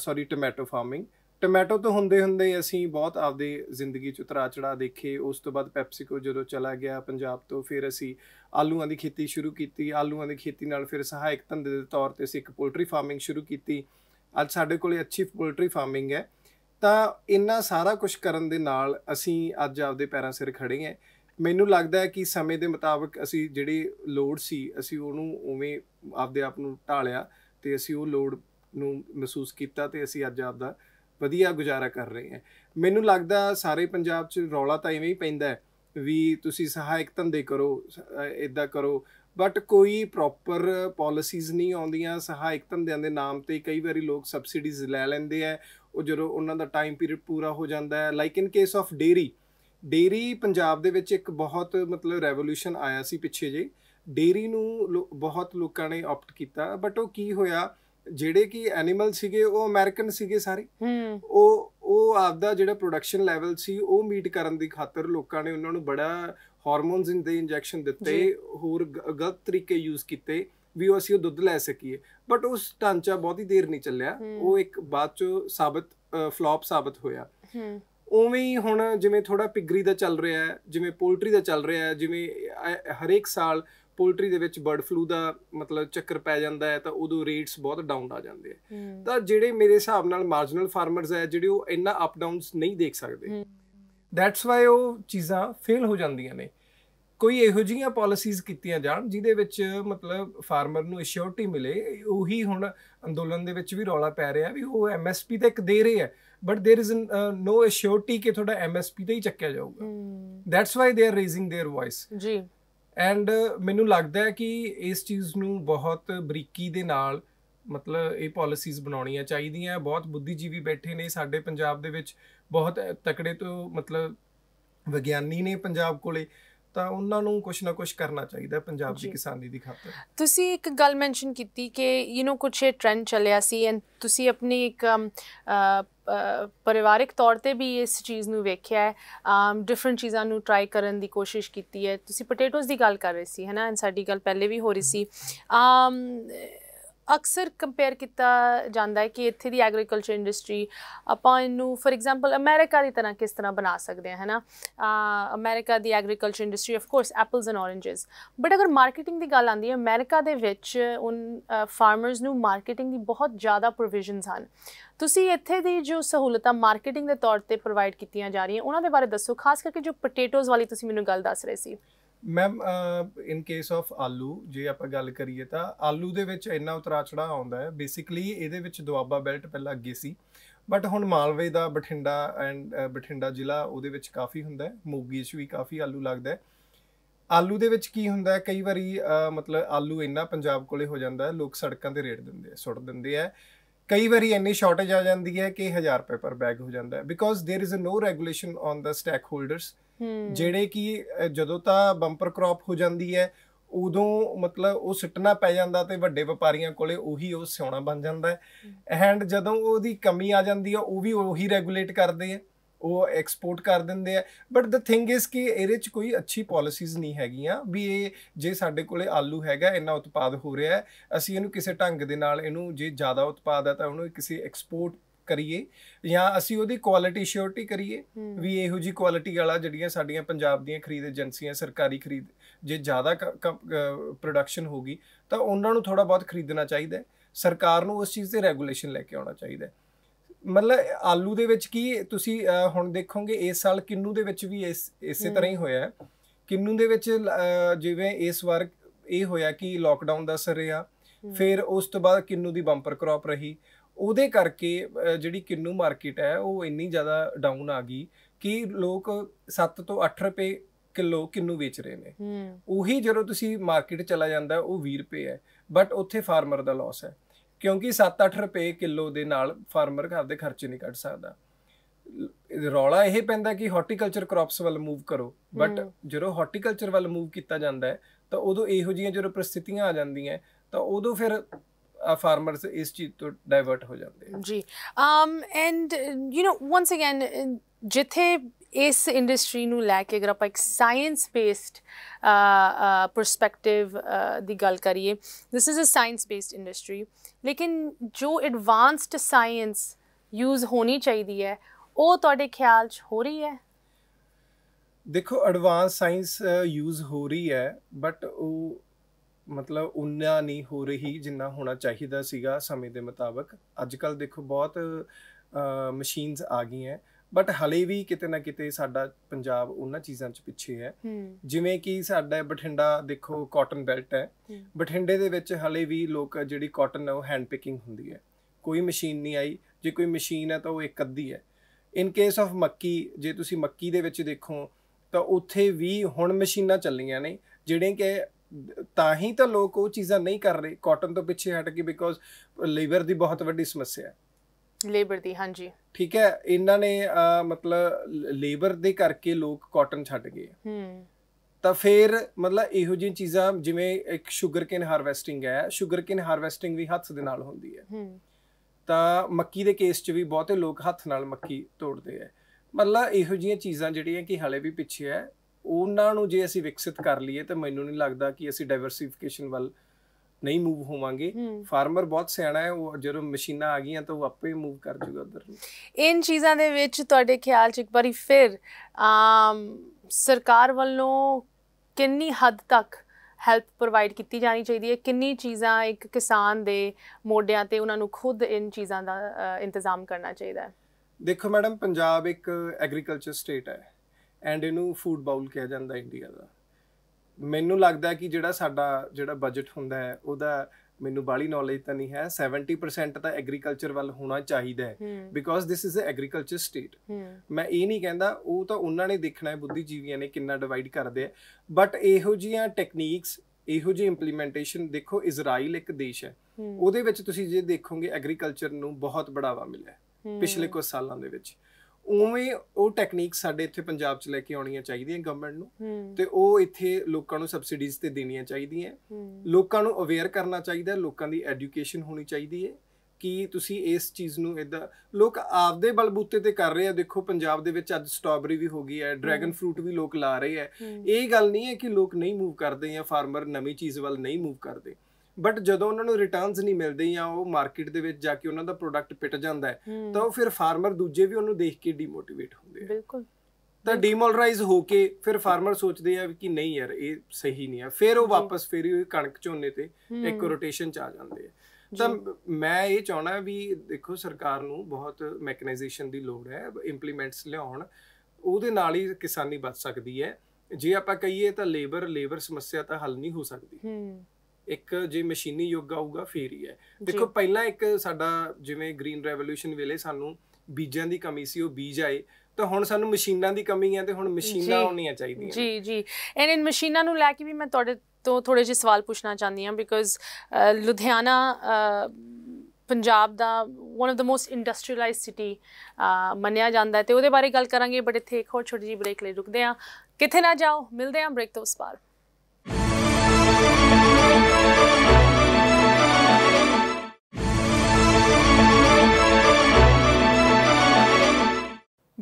ਸੌਰੀ ਟੋਮੈਟੋ ਫਾਰਮਿੰਗ ਟੋਮੈਟੋ ਤੋਂ ਹੁੰਦੇ ਹੁੰਦੇ ਅਸੀਂ ਬਹੁਤ ਆਪਦੇ ਜ਼ਿੰਦਗੀ ਚ ਉਤਰਾ ਚੜਾ ਦੇਖੇ ਉਸ ਤੋਂ ਬਾਅਦ ਪੈਪਸੀਕੋ ਜਦੋਂ ਚਲਾ ਗਿਆ ਪੰਜਾਬ ਤੋਂ ਫਿਰ ਅਸੀਂ ਆਲੂਆਂ ਦੀ ਖੇਤੀ ਸ਼ੁਰੂ ਕੀਤੀ ਆਲੂਆਂ ਦੀ ਖੇਤੀ ਨਾਲ ਫਿਰ ਸਹਾਇਕ ਧੰਦੇ ਦੇ ਤੌਰ ਤੇ ਅਸੀਂ ਇੱਕ ਪੋਲਟਰੀ ਫਾਰਮਿੰਗ ਸ਼ੁਰੂ ਕੀਤੀ ਅੱਜ ਸਾਡੇ ਕੋਲੇ ਅੱਛੀ ਪੋਲਟਰੀ ਫਾਰਮਿੰਗ ਹੈ ਤਾਂ ਇੰਨਾ ਸਾਰਾ ਕੁਝ ਕਰਨ ਦੇ ਨਾਲ ਅਸੀਂ ਅੱਜ ਆਪਦੇ ਪੈਰਾਂ ਸਿਰ ਖੜੇ ਹਾਂ ਮੈਨੂੰ ਲੱਗਦਾ ਹੈ ਕਿ ਸਮੇਂ ਦੇ ਮੁਤਾਬਕ ਅਸੀਂ ਜਿਹੜੀ ਲੋਡ ਸੀ ਅਸੀਂ ਉਹਨੂੰ ਉਵੇਂ ਆਪਦੇ ਆਪ ਨੂੰ ਢਾਲਿਆ ਤੇ ਅਸੀਂ ਉਹ ਲੋਡ ਨੂੰ ਮਹਿਸੂਸ ਕੀਤਾ ਤੇ ਅਸੀਂ ਅੱਜ ਆਪਦਾ ਵਧੀਆ ਗੁਜ਼ਾਰਾ ਕਰ ਰਹੇ ਹਾਂ ਮੈਨੂੰ ਲੱਗਦਾ ਸਾਰੇ ਪੰਜਾਬ 'ਚ ਰੌਲਾ ਤਾਂ ਇਵੇਂ ਹੀ ਪੈਂਦਾ ਵੀ ਤੁਸੀਂ ਸਹਾਇਕ ਧੰਦੇ ਕਰੋ ਇਦਾਂ ਕਰੋ ਬਟ ਕੋਈ ਪ੍ਰੋਪਰ ਪਾਲਿਸੀਜ਼ ਨਹੀਂ ਆਉਂਦੀਆਂ ਸਹਾਇਕ ਧੰਦਿਆਂ ਦੇ ਨਾਮ ਤੇ ਕਈ ਵਾਰੀ ਲੋਕ ਸਬਸਿਡੀਜ਼ ਲੈ ਲੈਂਦੇ ਆ ਉਹ ਜਦੋਂ ਉਹਨਾਂ ਦਾ ਟਾਈਮ ਪੀਰੀਅਡ ਪੂਰਾ ਹੋ ਜਾਂਦਾ ਹੈ like in case of dairy dairy Punjab ਦੇ ਵਿੱਚ ਇੱਕ ਬਹੁਤ ਮਤਲਬ ਰੈਵੋਲੂਸ਼ਨ ਆਇਆ ਸੀ ਪਿੱਛੇ ਜੇ ਡੇਰੀ ਨੂੰ ਬਹੁਤ ਲੋਕਾਂ ਨੇ ਆਪਟ ਕੀਤਾ ਬਟ ਉਹ ਕੀ ਹੋਇਆ ਜਿਹੜੇ ਕਿ ਐਨੀਮਲ ਸੀਗੇ ਉਹ ਅਮਰੀਕਨ ਸੀਗੇ ਸਾਰੇ ਉਹ ਉਹ ਆਪਦਾ ਜਿਹੜਾ ਪ੍ਰੋਡਕਸ਼ਨ ਲੈਵਲ ਸੀ ਉਹ ਮੀਟ ਕਰਨ ਦੀ ਖਾਤਰ ਲੋਕਾਂ ਨੇ ਉਹਨਾਂ ਨੂੰ ਬੜਾ ਹਾਰਮੋਨਸ ਇਨ ਦੇ ਇੰਜੈਕਸ਼ਨ ਦਿੱਤੇ ਹੋਰ ਗਲਤ ਤਰੀਕੇ ਯੂਜ਼ ਕੀਤੇ ਵੀ ਉਹ ਅਸੀਂ ਉਹ ਦੁੱਧ ਲੈ ਸਕੀਏ ਬਟ ਉਸ ਢਾਂਚਾ ਬਹੁਤੀ ਦੇਰ ਨਹੀਂ ਚੱਲਿਆ ਉਹ ਇੱਕ ਬਾਅਦ ਚ ਸਾਬਤ ਫਲॉप ਸਾਬਤ ਹੋਇਆ ਉਵੇਂ ਹੀ ਹੁਣ ਜਿਵੇਂ ਥੋੜਾ ਪਿਗਰੀ ਦਾ ਚੱਲ ਰਿਹਾ ਹੈ ਜਿਵੇਂ ਪੋਲਟਰੀ ਦਾ ਚੱਲ ਰਿਹਾ ਹੈ ਜਿਵੇਂ ਹਰੇਕ ਸਾਲ ਪੋਲਟਰੀ ਦੇ ਵਿੱਚ ਬਰਡ ਫਲੂ ਦਾ ਮਤਲਬ ਚੱਕਰ ਪੈ ਜਾਂਦਾ ਹੈ ਤਾਂ ਉਦੋਂ ਰੇਟਸ ਬਹੁਤ ਡਾਊਨ ਆ ਜਾਂਦੇ ਆ ਤਾਂ ਜਿਹੜੇ ਮੇਰੇ ਹਿਸਾਬ ਨਾਲ ਮਾਰਜਨਲ ਫਾਰਮਰਸ ਹੈ ਜਿਹੜੇ ਉਹ ਇੰਨਾ ਅਪ ਡਾਊਨਸ ਨਹੀਂ ਦੇਖ ਸਕਦੇ ਦੈਟਸ ਵਾਈ ਉਹ ਚੀਜ਼ਾਂ ਫੇਲ ਹੋ ਜਾਂਦੀਆਂ ਨੇ ਕੋਈ ਇਹੋ ਜਿਹੀਆਂ ਪਾਲਿਸੀਜ਼ ਕੀਤੀਆਂ ਜਾਣ ਜਿਹਦੇ ਵਿੱਚ ਮਤਲਬ ਫਾਰਮਰ ਨੂੰ ਅਸ਼ੋਰਟੀ ਮਿਲੇ ਉਹੀ ਹੁਣ ਅੰਦੋਲਨ ਦੇ ਵਿੱਚ ਵੀ ਰੌਲਾ ਪੈ ਰਿਹਾ ਵੀ ਉਹ ਐਮਐਸਪੀ ਤੇ ਇੱਕ ਦੇ ਰਹੇ ਆ but there is no assurance ਕਿ ਤੁਹਾਡਾ ਐਮਐਸਪੀ ਤੇ ਹੀ ਚੱਕਿਆ ਜਾਊਗਾ that's why they are raising their voice ਜੀ ਐਂਡ ਮੈਨੂੰ ਲੱਗਦਾ ਹੈ ਕਿ ਇਸ ਚੀਜ਼ ਨੂੰ ਬਹੁਤ ਬਰੀਕੀ ਦੇ ਨਾਲ ਮਤਲਬ ਇਹ ਪਾਲਿਸੀਜ਼ ਬਣਾਉਣੀਆਂ ਚਾਹੀਦੀਆਂ ਬਹੁਤ ਬੁੱਧੀਜੀਵੀ ਬੈਠੇ ਨੇ ਸਾਡੇ ਪੰਜਾਬ ਦੇ ਵਿੱਚ ਬਹੁਤ ਤਕੜੇ ਤੋਂ ਮਤਲਬ ਵਿਗਿਆਨੀ ਨੇ ਪੰਜਾਬ ਕੋਲੇ ਤਾਂ ਉਹਨਾਂ ਨੂੰ ਕੁਝ ਨਾ ਕੁਝ ਕਰਨਾ ਚਾਹੀਦਾ ਪੰਜਾਬ ਦੀ ਕਿਸਾਨੀ ਦੀ ਖਾਤਰ ਤੁਸੀਂ ਇੱਕ ਗੱਲ ਮੈਂਸ਼ਨ ਕੀਤੀ ਕਿ ਯੂ نو ਕੁਝ ਟ੍ਰੈਂਡ ਚੱਲਿਆ ਸੀ ਐਂਡ ਤੁਸੀਂ ਆਪਣੀ ਇੱਕ ਪਰਿਵਾਰਿਕ ਤੌਰ ਤੇ ਵੀ ਇਸ ਚੀਜ਼ ਨੂੰ ਵੇਖਿਆ ਹੈ ਡਿਫਰੈਂਟ ਚੀਜ਼ਾਂ ਨੂੰ ਟਰਾਈ ਕਰਨ ਦੀ ਕੋਸ਼ਿਸ਼ ਕੀਤੀ ਹੈ ਤੁਸੀਂ ਪੋਟੇਟੋਸ ਦੀ ਗੱਲ ਕਰ ਰਹੇ ਸੀ ਹੈਨਾ ਐਂਡ ਸਾਡੀ ਗੱਲ ਪਹਿਲੇ ਵੀ ਹੋ ਰਹੀ ਸੀ ਆਮ ਅਕਸਰ ਕੰਪੇਅਰ ਕੀਤਾ ਜਾਂਦਾ ਹੈ ਕਿ ਇੱਥੇ ਦੀ ਐਗਰੀਕਲਚਰ ਇੰਡਸਟਰੀ ਆਪਾਂ ਇਹਨੂੰ ਫੋਰ ਐਗਜ਼ਾਮਪਲ ਅਮਰੀਕਾ ਦੀ ਤਰ੍ਹਾਂ ਕਿਸ ਤਰ੍ਹਾਂ ਬਣਾ ਸਕਦੇ ਹਾਂ ਹੈਨਾ ਅਮਰੀਕਾ ਦੀ agriculture industry of course apples and oranges but ਅਗਰ ਮਾਰਕੀਟਿੰਗ ਦੀ ਗੱਲ ਆਂਦੀ ਹੈ ਅਮਰੀਕਾ ਦੇ ਵਿੱਚ ਉਹ ਫਾਰਮਰਸ ਨੂੰ ਮਾਰਕੀਟਿੰਗ ਦੀ ਬਹੁਤ ਜ਼ਿਆਦਾ ਪ੍ਰੋਵੀਜ਼ਨਸ ਹਨ ਤੁਸੀਂ ਇੱਥੇ ਦੀ ਜੋ ਸਹੂਲਤਾਂ ਮਾਰਕੀਟਿੰਗ ਦੇ ਤੌਰ ਤੇ ਪ੍ਰੋਵਾਈਡ ਕੀਤੀਆਂ ਜਾ ਰਹੀਆਂ ਉਹਨਾਂ ਦੇ ਬਾਰੇ ਦੱਸੋ ਖਾਸ ਕਰਕੇ ਜੋ ਪੋਟੇਟੋਜ਼ ਵਾਲੀ ਤੁਸੀਂ ਮੈਨੂੰ ਗੱਲ ਦੱਸ ਰਹੇ ਸੀ ਮੈਮ ਇਨ ਕੇਸ ਆਫ ਆਲੂ ਜੇ ਆਪਾਂ ਗੱਲ ਕਰੀਏ ਤਾਂ ਆਲੂ ਦੇ ਵਿੱਚ ਇੰਨਾ ਉਤਰਾ ਚੜਾ ਆਉਂਦਾ ਹੈ ਬੇਸਿਕਲੀ ਇਹਦੇ ਵਿੱਚ ਦੁਆਬਾ ਬੈਲਟ ਪਹਿਲਾਂ ਅੱਗੇ ਸੀ ਬਟ ਹੁਣ ਮਾਲਵੇ ਦਾ ਬਠਿੰਡਾ ਐਂਡ uh, ਬਠਿੰਡਾ ਜ਼ਿਲ੍ਹਾ ਉਹਦੇ ਵਿੱਚ ਕਾਫੀ ਹੁੰਦਾ ਹੈ ਮੋਗੀ 'ਚ ਵੀ ਕਾਫੀ ਆਲੂ ਲੱਗਦਾ ਹੈ ਆਲੂ ਦੇ ਵਿੱਚ ਕੀ ਹੁੰਦਾ ਹੈ ਕਈ ਵਾਰੀ uh, ਮਤਲਬ ਆਲੂ ਇੰਨਾ ਪੰਜਾਬ ਕੋਲੇ ਹੋ ਜਾਂਦਾ ਹੈ ਲੋਕ ਸੜਕਾਂ ਤੇ ਰੇਡ ਦਿੰਦੇ ਆ ਸੁੱਟ ਦਿੰਦੇ ਆ ਕਈ ਵਾਰੀ ਇੰਨੀ ਸ਼ਾਰਟੇਜ ਆ ਜਾਂਦੀ ਹੈ ਕਿ 1000 ਰੁਪਏ ਪਰ ਬੈਗ ਹੋ ਜਾਂਦਾ ਹੈ because there is a no regulation on the stakeholders ਜਿਹੜੇ ਕਿ ਜਦੋਂ ਤਾਂ ਬੰਪਰ ਕ੍ਰੌਪ ਹੋ ਜਾਂਦੀ ਹੈ ਉਦੋਂ ਮਤਲਬ ਉਹ ਸਿੱਟਣਾ ਪੈ ਜਾਂਦਾ ਤੇ ਵੱਡੇ ਵਪਾਰੀਆਂ ਕੋਲੇ ਉਹੀ ਉਹ ਸਿਉਣਾ ਬਣ ਜਾਂਦਾ ਹੈ ਐਂਡ ਜਦੋਂ ਉਹਦੀ ਕਮੀ ਆ ਜਾਂਦੀ ਹੈ ਉਹ ਵੀ ਉਹੀ ਰੈਗੂਲੇਟ ਕਰਦੇ ਆ ਉਹ ਐਕਸਪੋਰਟ ਕਰ ਦਿੰਦੇ ਆ ਬਟ ਦ ਥਿੰਗ ਇਜ਼ ਕਿ ਇਹਦੇ ਚ ਕੋਈ ਅੱਛੀ ਪਾਲਿਸੀਜ਼ ਨਹੀਂ ਹੈਗੀਆਂ ਵੀ ਇਹ ਜੇ ਸਾਡੇ ਕੋਲੇ ਆਲੂ ਹੈਗਾ ਇੰਨਾ ਉਤਪਾਦ ਹੋ ਰਿਹਾ ਅਸੀਂ ਇਹਨੂੰ ਕਿਸੇ ਢੰਗ ਦੇ ਨਾਲ ਇਹਨੂੰ ਜੇ ਜ਼ਿਆਦਾ ਉਤਪਾਦ ਹੈ ਤਾਂ ਉਹਨੂੰ ਕਿਸੇ ਐਕਸਪੋਰਟ ਕਰੀਏ ਜਾਂ ਅਸੀਂ ਉਹਦੀ ਕੁਆਲਿਟੀ ਸ਼ੋਰਟੀ ਕਰੀਏ ਵੀ ਇਹੋ ਜੀ ਕੁਆਲਿਟੀ ਵਾਲਾ ਜਿਹੜੀਆਂ ਸਾਡੀਆਂ ਪੰਜਾਬ ਦੀਆਂ ਖਰੀਦ ਏਜੰਸੀਆਂ ਸਰਕਾਰੀ ਖਰੀਦ ਜੇ ਜ਼ਿਆਦਾ ਪ੍ਰੋਡਕਸ਼ਨ ਹੋਗੀ ਤਾਂ ਉਹਨਾਂ ਨੂੰ ਥੋੜਾ ਬਹੁਤ ਖਰੀਦਣਾ ਚਾਹੀਦਾ ਹੈ ਸਰਕਾਰ ਨੂੰ ਉਸ ਚੀਜ਼ ਤੇ ਰੈਗੂਲੇਸ਼ਨ ਲੈ ਕੇ ਆਉਣਾ ਚਾਹੀਦਾ ਹੈ ਮਤਲਬ ਆਲੂ ਦੇ ਵਿੱਚ ਕੀ ਤੁਸੀਂ ਹੁਣ ਦੇਖੋਗੇ ਇਸ ਸਾਲ ਕਿੰਨੂ ਦੇ ਵਿੱਚ ਵੀ ਇਸੇ ਤਰ੍ਹਾਂ ਹੀ ਹੋਇਆ ਕਿੰਨੂ ਦੇ ਵਿੱਚ ਜਿਵੇਂ ਇਸ ਵਾਰ ਇਹ ਹੋਇਆ ਕਿ ਲਾਕਡਾਊਨ ਦਾ ਸਰਿਆ ਫਿਰ ਉਸ ਤੋਂ ਬਾਅਦ ਕਿੰਨੂ ਦੀ ਬੰਪਰ ਕ੍ਰੌਪ ਰਹੀ ਉਹਦੇ ਕਰਕੇ ਜਿਹੜੀ ਕਿੰਨੂ ਮਾਰਕੀਟ ਹੈ ਉਹ ਇੰਨੀ ਜ਼ਿਆਦਾ ਡਾਊਨ ਆ ਗਈ ਕਿ ਲੋਕ 7 ਤੋਂ 8 ਰੁਪਏ ਕਿਲੋ ਕਿੰਨੂ ਵੇਚ ਰਹੇ ਨੇ ਉਹੀ ਜਦੋਂ ਤੁਸੀਂ ਮਾਰਕੀਟ ਚਲਾ ਜਾਂਦਾ ਉਹ 20 ਰੁਪਏ ਹੈ ਬਟ ਉੱਥੇ ਫਾਰਮਰ ਦਾ ਲਾਸ ਹੈ ਕਿਉਂਕਿ 7-8 ਰੁਪਏ ਕਿਲੋ ਦੇ ਨਾਲ ਫਾਰਮਰ ਘਰ ਦੇ ਖਰਚੇ ਨਹੀਂ ਕੱਢ ਸਕਦਾ ਰੌਲਾ ਇਹ ਪੈਂਦਾ ਕਿ ਹਾਰਟੀਕਲਚਰ ਕ੍ਰੌਪਸ ਵੱਲ ਮੂਵ ਕਰੋ ਬਟ ਜਦੋਂ ਹਾਰਟੀਕਲਚਰ ਵੱਲ ਮੂਵ ਕੀਤਾ ਜਾਂਦਾ ਹੈ ਤਾਂ ਉਦੋਂ ਇਹੋ ਜਿਹੀਆਂ ਜਦੋਂ ਪ੍ਰਸਥਿਤੀਆਂ ਆ ਜਾਂਦੀਆਂ ਤਾਂ ਉਦੋਂ ਫਿਰ ਫਾਰਮਰਸ ਇਸ ਚੀਜ਼ ਤੋਂ ਡਾਈਵਰਟ ਹੋ ਜਾਂਦੇ ਆ ਜੀ um and you know once again ਜਿੱਥੇ ਇਸ ਇੰਡਸਟਰੀ ਨੂੰ ਲੈ ਕੇ ਅਗਰ ਆਪਾਂ ਇੱਕ ਸਾਇੰਸ ਬੇਸਡ ਪਰਸਪੈਕਟਿਵ ਦੀ ਗੱਲ ਕਰੀਏ this is a science based industry ਲੇਕਿਨ ਜੋ ਐਡਵਾਂਸਡ ਸਾਇੰਸ ਯੂਜ਼ ਹੋਣੀ ਚਾਹੀਦੀ ਹੈ ਉਹ ਤੁਹਾਡੇ ਖਿਆਲ 'ਚ ਹੋ ਰਹੀ ਹੈ ਦੇਖੋ ਐਡਵਾਂਸ ਸਾਇੰਸ ਯੂਜ਼ ਹੋ ਰਹੀ ਹੈ ਬਟ ਉਹ ਮਤਲਬ ਉਨਾ ਨਹੀਂ ਹੋ ਰਹੀ ਜਿੰਨਾ ਹੋਣਾ ਚਾਹੀਦਾ ਸੀਗਾ ਸਮੇਂ ਦੇ ਮੁਤਾਬਕ ਅੱਜ ਕੱਲ ਦੇਖੋ ਬਹੁਤ ਮਸ਼ੀਨਸ ਆ ਗਈਆਂ ਬਟ ਹਲੇ ਵੀ ਕਿਤੇ ਨਾ ਕਿਤੇ ਸਾਡਾ ਪੰਜਾਬ ਉਹਨਾਂ ਚੀਜ਼ਾਂ 'ਚ ਪਿੱਛੇ ਹੈ ਜਿਵੇਂ ਕਿ ਸਾਡਾ ਬਠਿੰਡਾ ਦੇਖੋ ਕਾਟਨ ਬੈਲਟ ਹੈ ਬਠਿੰਡੇ ਦੇ ਵਿੱਚ ਹਲੇ ਵੀ ਲੋਕ ਜਿਹੜੀ ਕਾਟਨ ਹੈ ਉਹ ਹੈਂਡ ਪਿਕਿੰਗ ਹੁੰਦੀ ਹੈ ਕੋਈ ਮਸ਼ੀਨ ਨਹੀਂ ਆਈ ਜੇ ਕੋਈ ਮਸ਼ੀਨ ਹੈ ਤਾਂ ਉਹ ਇੱਕ ਅੱਧੀ ਹੈ ਇਨ ਕੇਸ ਆਫ ਮੱਕੀ ਜੇ ਤੁਸੀਂ ਮੱਕੀ ਦੇ ਵਿੱਚ ਦੇਖੋ ਤਾਂ ਉੱਥੇ ਵੀ ਹੁਣ ਮਸ਼ੀਨਾਂ ਚੱਲੀਆਂ ਨੇ ਜਿਹੜੇ ਕਿ ਤਾਂ ਹੀ ਤਾਂ ਲੋਕ ਉਹ ਚੀਜ਼ਾਂ ਨਹੀਂ ਕਰ ਰਹੇ ਕਾਟਨ ਤੋਂ ਪਿੱਛੇ ਹਟ ਕੇ ਬਿਕੋਜ਼ ਲੇਬਰ ਦੀ ਬਹੁਤ ਵੱਡੀ ਸਮੱਸਿਆ ਹੈ ਲੇਬਰ ਦੀ ਹਾਂਜੀ ਠੀਕ ਹੈ ਇਹਨਾਂ ਨੇ ਮਤਲਬ ਲੇਬਰ ਦੇ ਕਰਕੇ ਲੋਕ ਕਾਟਨ ਛੱਡ ਗਏ ਹੂੰ ਤਾਂ ਫਿਰ ਮਤਲਬ ਇਹੋ ਜਿਹੀਆਂ ਚੀਜ਼ਾਂ ਜਿਵੇਂ ਇੱਕ 슈ਗਰਕੇਨ ਕੇਨ ਹਾਰਵੈਸਟਿੰਗ ਹੈ 슈ਗਰਕੇਨ ਕੇਨ ਹਾਰਵੈਸਟਿੰਗ ਵੀ ਹੱਥ ਦੇ ਨਾਲ ਹੁੰਦੀ ਹੈ ਹੂੰ ਤਾਂ ਮੱਕੀ ਦੇ ਕੇਸ 'ਚ ਵੀ ਬਹੁਤੇ ਲੋਕ ਹੱਥ ਨਾਲ ਮੱਕੀ ਤੋੜਦੇ ਆ ਮਤਲਬ ਇਹੋ ਜਿਹੀਆਂ ਚੀਜ਼ਾਂ ਜਿਹੜੀਆਂ ਕਿ ਹਲੇ ਵੀ ਪਿੱਛੇ ਹੈ ਉਹਨਾਂ ਨੂੰ ਜੇ ਅਸੀਂ ਵਿਕਸਿਤ ਕਰ ਲਈਏ ਤੇ ਮੈਨੂੰ ਨਹੀਂ ਲੱਗਦਾ ਕਿ ਅਸੀਂ ਡਾਈਵਰਸਿਫਿਕੇਸ਼ਨ ਵੱਲ ਨਹੀਂ ਮੂਵ ਹੋਵਾਂਗੇ ਫਾਰਮਰ ਬਹੁਤ ਸਿਆਣਾ ਹੈ ਉਹ ਜਦੋਂ ਮਸ਼ੀਨਾਂ ਆ ਗਈਆਂ ਤਾਂ ਉਹ ਆਪੇ ਮੂਵ ਕਰ ਜੂਗਾ ਉਧਰ ਇਨ ਚੀਜ਼ਾਂ ਦੇ ਵਿੱਚ ਤੁਹਾਡੇ ਖਿਆਲ ਚ ਇੱਕ ਵਾਰੀ ਫਿਰ ਸਰਕਾਰ ਵੱਲੋਂ ਕਿੰਨੀ ਹੱਦ ਤੱਕ ਹੈਲਪ ਪ੍ਰੋਵਾਈਡ ਕੀਤੀ ਜਾਣੀ ਚਾਹੀਦੀ ਹੈ ਕਿੰਨੀ ਚੀਜ਼ਾਂ ਇੱਕ ਕਿਸਾਨ ਦੇ ਮੋਢਿਆਂ ਤੇ ਉਹਨਾਂ ਨੂੰ ਖੁਦ ਇਨ ਚੀਜ਼ਾਂ ਦਾ ਇੰਤਜ਼ਾਮ ਕਰਨਾ ਚਾਹੀਦਾ ਹੈ ਦੇਖੋ ਮੈਡਮ ਪੰਜਾਬ ਇੱਕ ਐਗਰੀਕਲਚਰ ਸਟੇਟ ਹੈ ਐਂਡ ਇਹਨੂੰ ਫੂਡ ਬਾਉਲ ਕਿਹਾ ਜਾਂਦਾ ਇੰਡੀਆ ਦਾ ਮੈਨੂੰ ਲੱਗਦਾ ਕਿ ਜਿਹੜਾ ਸਾਡਾ ਜਿਹੜਾ ਬਜਟ ਹੁੰਦਾ ਹੈ ਉਹਦਾ ਮੈਨੂੰ ਬਾਲੀ ਨੌਲੇਜ ਤਾਂ ਨਹੀਂ ਹੈ 70% ਤਾਂ ਐਗਰੀਕਲਚਰ ਵੱਲ ਹੋਣਾ ਚਾਹੀਦਾ ਹੈ because this is a agriculture state ਮੈਂ ਇਹ ਨਹੀਂ ਕਹਿੰਦਾ ਉਹ ਤਾਂ ਉਹਨਾਂ ਨੇ ਦੇਖਣਾ ਹੈ ਬੁੱਧੀਜੀਵੀਆਂ ਨੇ ਕਿੰਨਾ ਡਿਵਾਈਡ ਕਰਦੇ ਆ ਬਟ ਇਹੋ ਜੀਆਂ ਟੈਕਨੀਕਸ ਇਹੋ ਜੀ ਇੰਪਲੀਮੈਂਟੇਸ਼ਨ ਦੇਖੋ ਇਜ਼ਰਾਈਲ ਇੱਕ ਦੇਸ਼ ਹੈ ਉਹਦੇ ਵਿੱਚ ਤੁਸੀਂ ਜੇ ਦੇਖੋਗੇ ਐਗਰੀਕਲਚਰ ਨੂੰ ਬਹੁਤ ਬੜਾਵਾ ਮਿਲਿਆ ਪਿਛਲੇ ਕੁਝ ਸਾਲਾਂ ਦੇ ਵਿੱਚ ਉਵੇਂ ਉਹ ਟੈਕਨੀਕ ਸਾਡੇ ਇੱਥੇ ਪੰਜਾਬ 'ਚ ਲੈ ਕੇ ਆਉਣੀਆਂ ਚਾਹੀਦੀਆਂ ਗਵਰਨਮੈਂਟ ਨੂੰ ਤੇ ਉਹ ਇੱਥੇ ਲੋਕਾਂ ਨੂੰ ਸਬਸਿਡੀਜ਼ ਤੇ ਦੇਣੀਆਂ ਚਾਹੀਦੀਆਂ ਲੋਕਾਂ ਨੂੰ ਅਵੇਅਰ ਕਰਨਾ ਚਾਹੀਦਾ ਲੋਕਾਂ ਦੀ ਐਜੂਕੇਸ਼ਨ ਹੋਣੀ ਚਾਹੀਦੀ ਹੈ ਕਿ ਤੁਸੀਂ ਇਸ ਚੀਜ਼ ਨੂੰ ਇਦਾਂ ਲੋਕ ਆਪਦੇ ਬਲਬੂਤੇ ਤੇ ਕਰ ਰਹੇ ਆ ਦੇਖੋ ਪੰਜਾਬ ਦੇ ਵਿੱਚ ਅੱਜ ਸਟ੍ਰਾਬੇਰੀ ਵੀ ਹੋ ਗਈ ਹੈ ਡਰੈਗਨ ਫਰੂਟ ਵੀ ਲੋਕ ਲਾ ਰਹੇ ਆ ਇਹ ਗੱਲ ਨਹੀਂ ਹੈ ਕਿ ਲੋਕ ਨਹੀਂ ਮੂਵ ਕਰਦੇ ਜਾਂ ਫਾਰਮਰ ਨਵੀਂ ਚੀਜ਼ ਵੱਲ ਨਹੀਂ ਮੂਵ ਕਰਦੇ ਬਟ ਜਦੋਂ ਉਹਨਾਂ ਨੂੰ ਰਿਟਰਨਸ ਨਹੀਂ ਮਿਲਦੇ ਜਾਂ ਉਹ ਮਾਰਕੀਟ ਦੇ ਵਿੱਚ ਜਾ ਕੇ ਉਹਨਾਂ ਦਾ ਪ੍ਰੋਡਕਟ ਪਿਟ ਜਾਂਦਾ ਹੈ ਤਾਂ ਉਹ ਫਿਰ ਫਾਰਮਰ ਦੂਜੇ ਵੀ ਉਹਨੂੰ ਦੇਖ ਕੇ ਡੀਮੋਟੀਵੇਟ ਹੁੰਦੇ ਆ ਬਿਲਕੁਲ ਤਾਂ ਡੀਮੋਲਰਾਈਜ਼ ਹੋ ਕੇ ਫਿਰ ਫਾਰਮਰ ਸੋਚਦੇ ਆ ਕਿ ਨਹੀਂ ਯਾਰ ਇਹ ਸਹੀ ਨਹੀਂ ਆ ਫਿਰ ਉਹ ਵਾਪਸ ਫੇਰ ਹੀ ਕਣਕ ਝੋਨੇ ਤੇ ਇੱਕ ਰੋਟੇਸ਼ਨ ਚ ਆ ਜਾਂਦੇ ਆ ਤਾਂ ਮੈਂ ਇਹ ਚਾਹਣਾ ਵੀ ਦੇਖੋ ਸਰਕਾਰ ਨੂੰ ਬਹੁਤ ਮੈਕਨਾਈਜੇਸ਼ਨ ਦੀ ਲੋੜ ਹੈ ਇੰਪਲੀਮੈਂਟਸ ਲਿਆਉਣ ਉਹਦੇ ਨਾਲ ਹੀ ਕਿਸਾਨੀ ਬਚ ਸਕਦੀ ਹੈ ਜੇ ਆਪਾਂ ਕਹੀਏ ਤਾਂ ਲੇਬਰ ਲੇਬਰ ਸਮੱਸਿਆ ਤਾਂ ਹੱਲ ਨਹੀਂ ਹੋ ਸਕਦੀ ਹੂੰ ਇੱਕ ਜੇ ਮਸ਼ੀਨੀ ਯੁੱਗ ਆਊਗਾ ਫੇਰ ਹੀ ਹੈ ਦੇਖੋ ਪਹਿਲਾਂ ਇੱਕ ਸਾਡਾ ਜਿਵੇਂ ਗ੍ਰੀਨ ਰੈਵੋਲੂਸ਼ਨ ਵੇਲੇ ਸਾਨੂੰ ਬੀਜਾਂ ਦੀ ਕਮੀ ਸੀ ਉਹ ਬੀਜ ਆਏ ਤਾਂ ਹੁਣ ਸਾਨੂੰ ਮਸ਼ੀਨਾਂ ਦੀ ਕਮੀ ਹੈ ਤੇ ਹੁਣ ਮਸ਼ੀਨਾਂ ਆਉਣੀਆਂ ਚਾਹੀਦੀਆਂ ਜੀ ਜੀ ਐਂਡ ਇਨ ਮਸ਼ੀਨਾਂ ਨੂੰ ਲੈ ਕੇ ਵੀ ਮੈਂ ਤੁਹਾਡੇ ਤੋਂ ਥੋੜੇ ਜਿਹੇ ਸਵਾਲ ਪੁੱਛਣਾ ਚਾਹੁੰਦੀ ਹਾਂ ਬਿਕੋਜ਼ ਲੁਧਿਆਣਾ ਪੰਜਾਬ ਦਾ one of the most industrialised city ਮੰਨਿਆ ਜਾਂਦਾ ਹੈ ਤੇ ਉਹਦੇ ਬਾਰੇ ਗੱਲ ਕਰਾਂਗੇ ਬਟ ਇੱਥੇ ਇੱਕ ਹੋਰ ਛੋਟੀ ਜਿਹੀ ਬ੍ਰੇਕ ਲਈ ਰੁਕਦੇ ਹਾਂ ਕਿੱਥੇ ਨਾ ਜਾਓ ਮਿਲਦੇ ਹਾਂ ਬ੍ਰੇਕ ਤੋਂ ਉਸ ਪਾਰ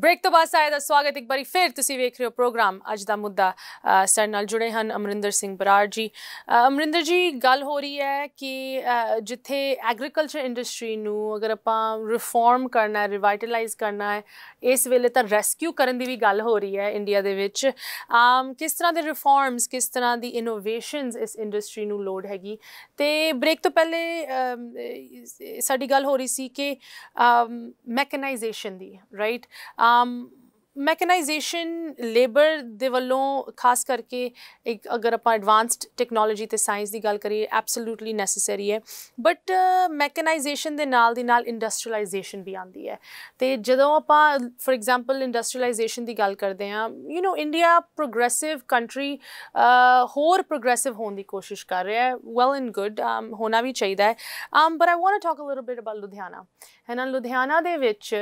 ਬ੍ਰੇਕ ਤੋਂ ਬਾਅਦ ਸਾਇਦ ਸਵਾਗਤ ਇੱਕ ਵਾਰੀ ਫਿਰ ਤੁਸੀਂ ਵੇਖ ਰਹੇ ਹੋ ਪ੍ਰੋਗਰਾਮ ਅੱਜ ਦਾ ਮੁੱਦਾ ਸਰ ਨਾਲ ਜੁੜੇ ਹਨ ਅਮਰਿੰਦਰ ਸਿੰਘ ਬਰਾੜ ਜੀ ਅਮਰਿੰਦਰ ਜੀ ਗੱਲ ਹੋ ਰਹੀ ਹੈ ਕਿ ਜਿੱਥੇ ਐਗਰੀਕਲਚਰ ਇੰਡਸਟਰੀ ਨੂੰ ਅਗਰ ਆਪਾਂ ਰਿਫਾਰਮ ਕਰਨਾ ਹੈ ਰਿਵਾਈਟਲਾਈਜ਼ ਕਰਨਾ ਹੈ ਇਸ ਵੇਲੇ ਤਾਂ ਰੈਸਕਿਊ ਕਰਨ ਦੀ ਵੀ ਗੱਲ ਹੋ ਰਹੀ ਹੈ ਇੰਡੀਆ ਦੇ ਵਿੱਚ ਆਮ ਕਿਸ ਤਰ੍ਹਾਂ ਦੇ ਰਿਫਾਰਮਸ ਕਿਸ ਤਰ੍ਹਾਂ ਦੀ ਇਨੋਵੇਸ਼ਨਸ ਇਸ ਇੰਡਸਟਰੀ ਨੂੰ ਲੋਡ ਹੈਗੀ ਤੇ ਬ੍ਰੇਕ ਤੋਂ ਪਹਿਲੇ ਸਾਡੀ ਗੱਲ ਹੋ ਰਹੀ ਸੀ ਕਿ ਮੈਕਨਾਈਜੇਸ਼ਨ ਦੀ ਰਾਈਟ Um, ਮੈਕਨਾਈਜੇਸ਼ਨ ਲੇਬਰ ਦੇ ਵੱਲੋਂ ਖਾਸ ਕਰਕੇ ਇੱਕ ਅਗਰ ਆਪਾਂ ਐਡਵਾਂਸਡ ਟੈਕਨੋਲੋਜੀ ਤੇ ਸਾਇੰਸ ਦੀ ਗੱਲ ਕਰੀਏ ਐਬਸੋਲੂਟਲੀ ਨੈਸੈਸਰੀ ਹੈ ਬਟ ਮੈਕਨਾਈਜੇਸ਼ਨ ਦੇ ਨਾਲ ਦੀ ਨਾਲ ਇੰਡਸਟਰੀਅਲਾਈਜੇਸ਼ਨ ਵੀ ਆਉਂਦੀ ਹੈ ਤੇ ਜਦੋਂ ਆਪਾਂ ਫੋਰ ਐਗਜ਼ਾਮਪਲ ਇੰਡਸਟਰੀਅਲਾਈਜੇਸ਼ਨ ਦੀ ਗੱਲ ਕਰਦੇ ਹਾਂ you know India progressive country ਹੋਰ ਪ੍ਰੋਗਰੈਸਿਵ ਹੋਣ ਦੀ ਕੋਸ਼ਿਸ਼ ਕਰ ਰਿਹਾ ਹੈ ਵੈਲ ਐਂਡ ਗੁੱਡ ਹੋਣਾ ਵੀ ਚਾਹੀਦਾ ਹੈ but I want to talk a little bit about Ludhiana ਹੈ ਨਾ ਲੁਧਿਆਣਾ ਦੇ ਵਿੱਚ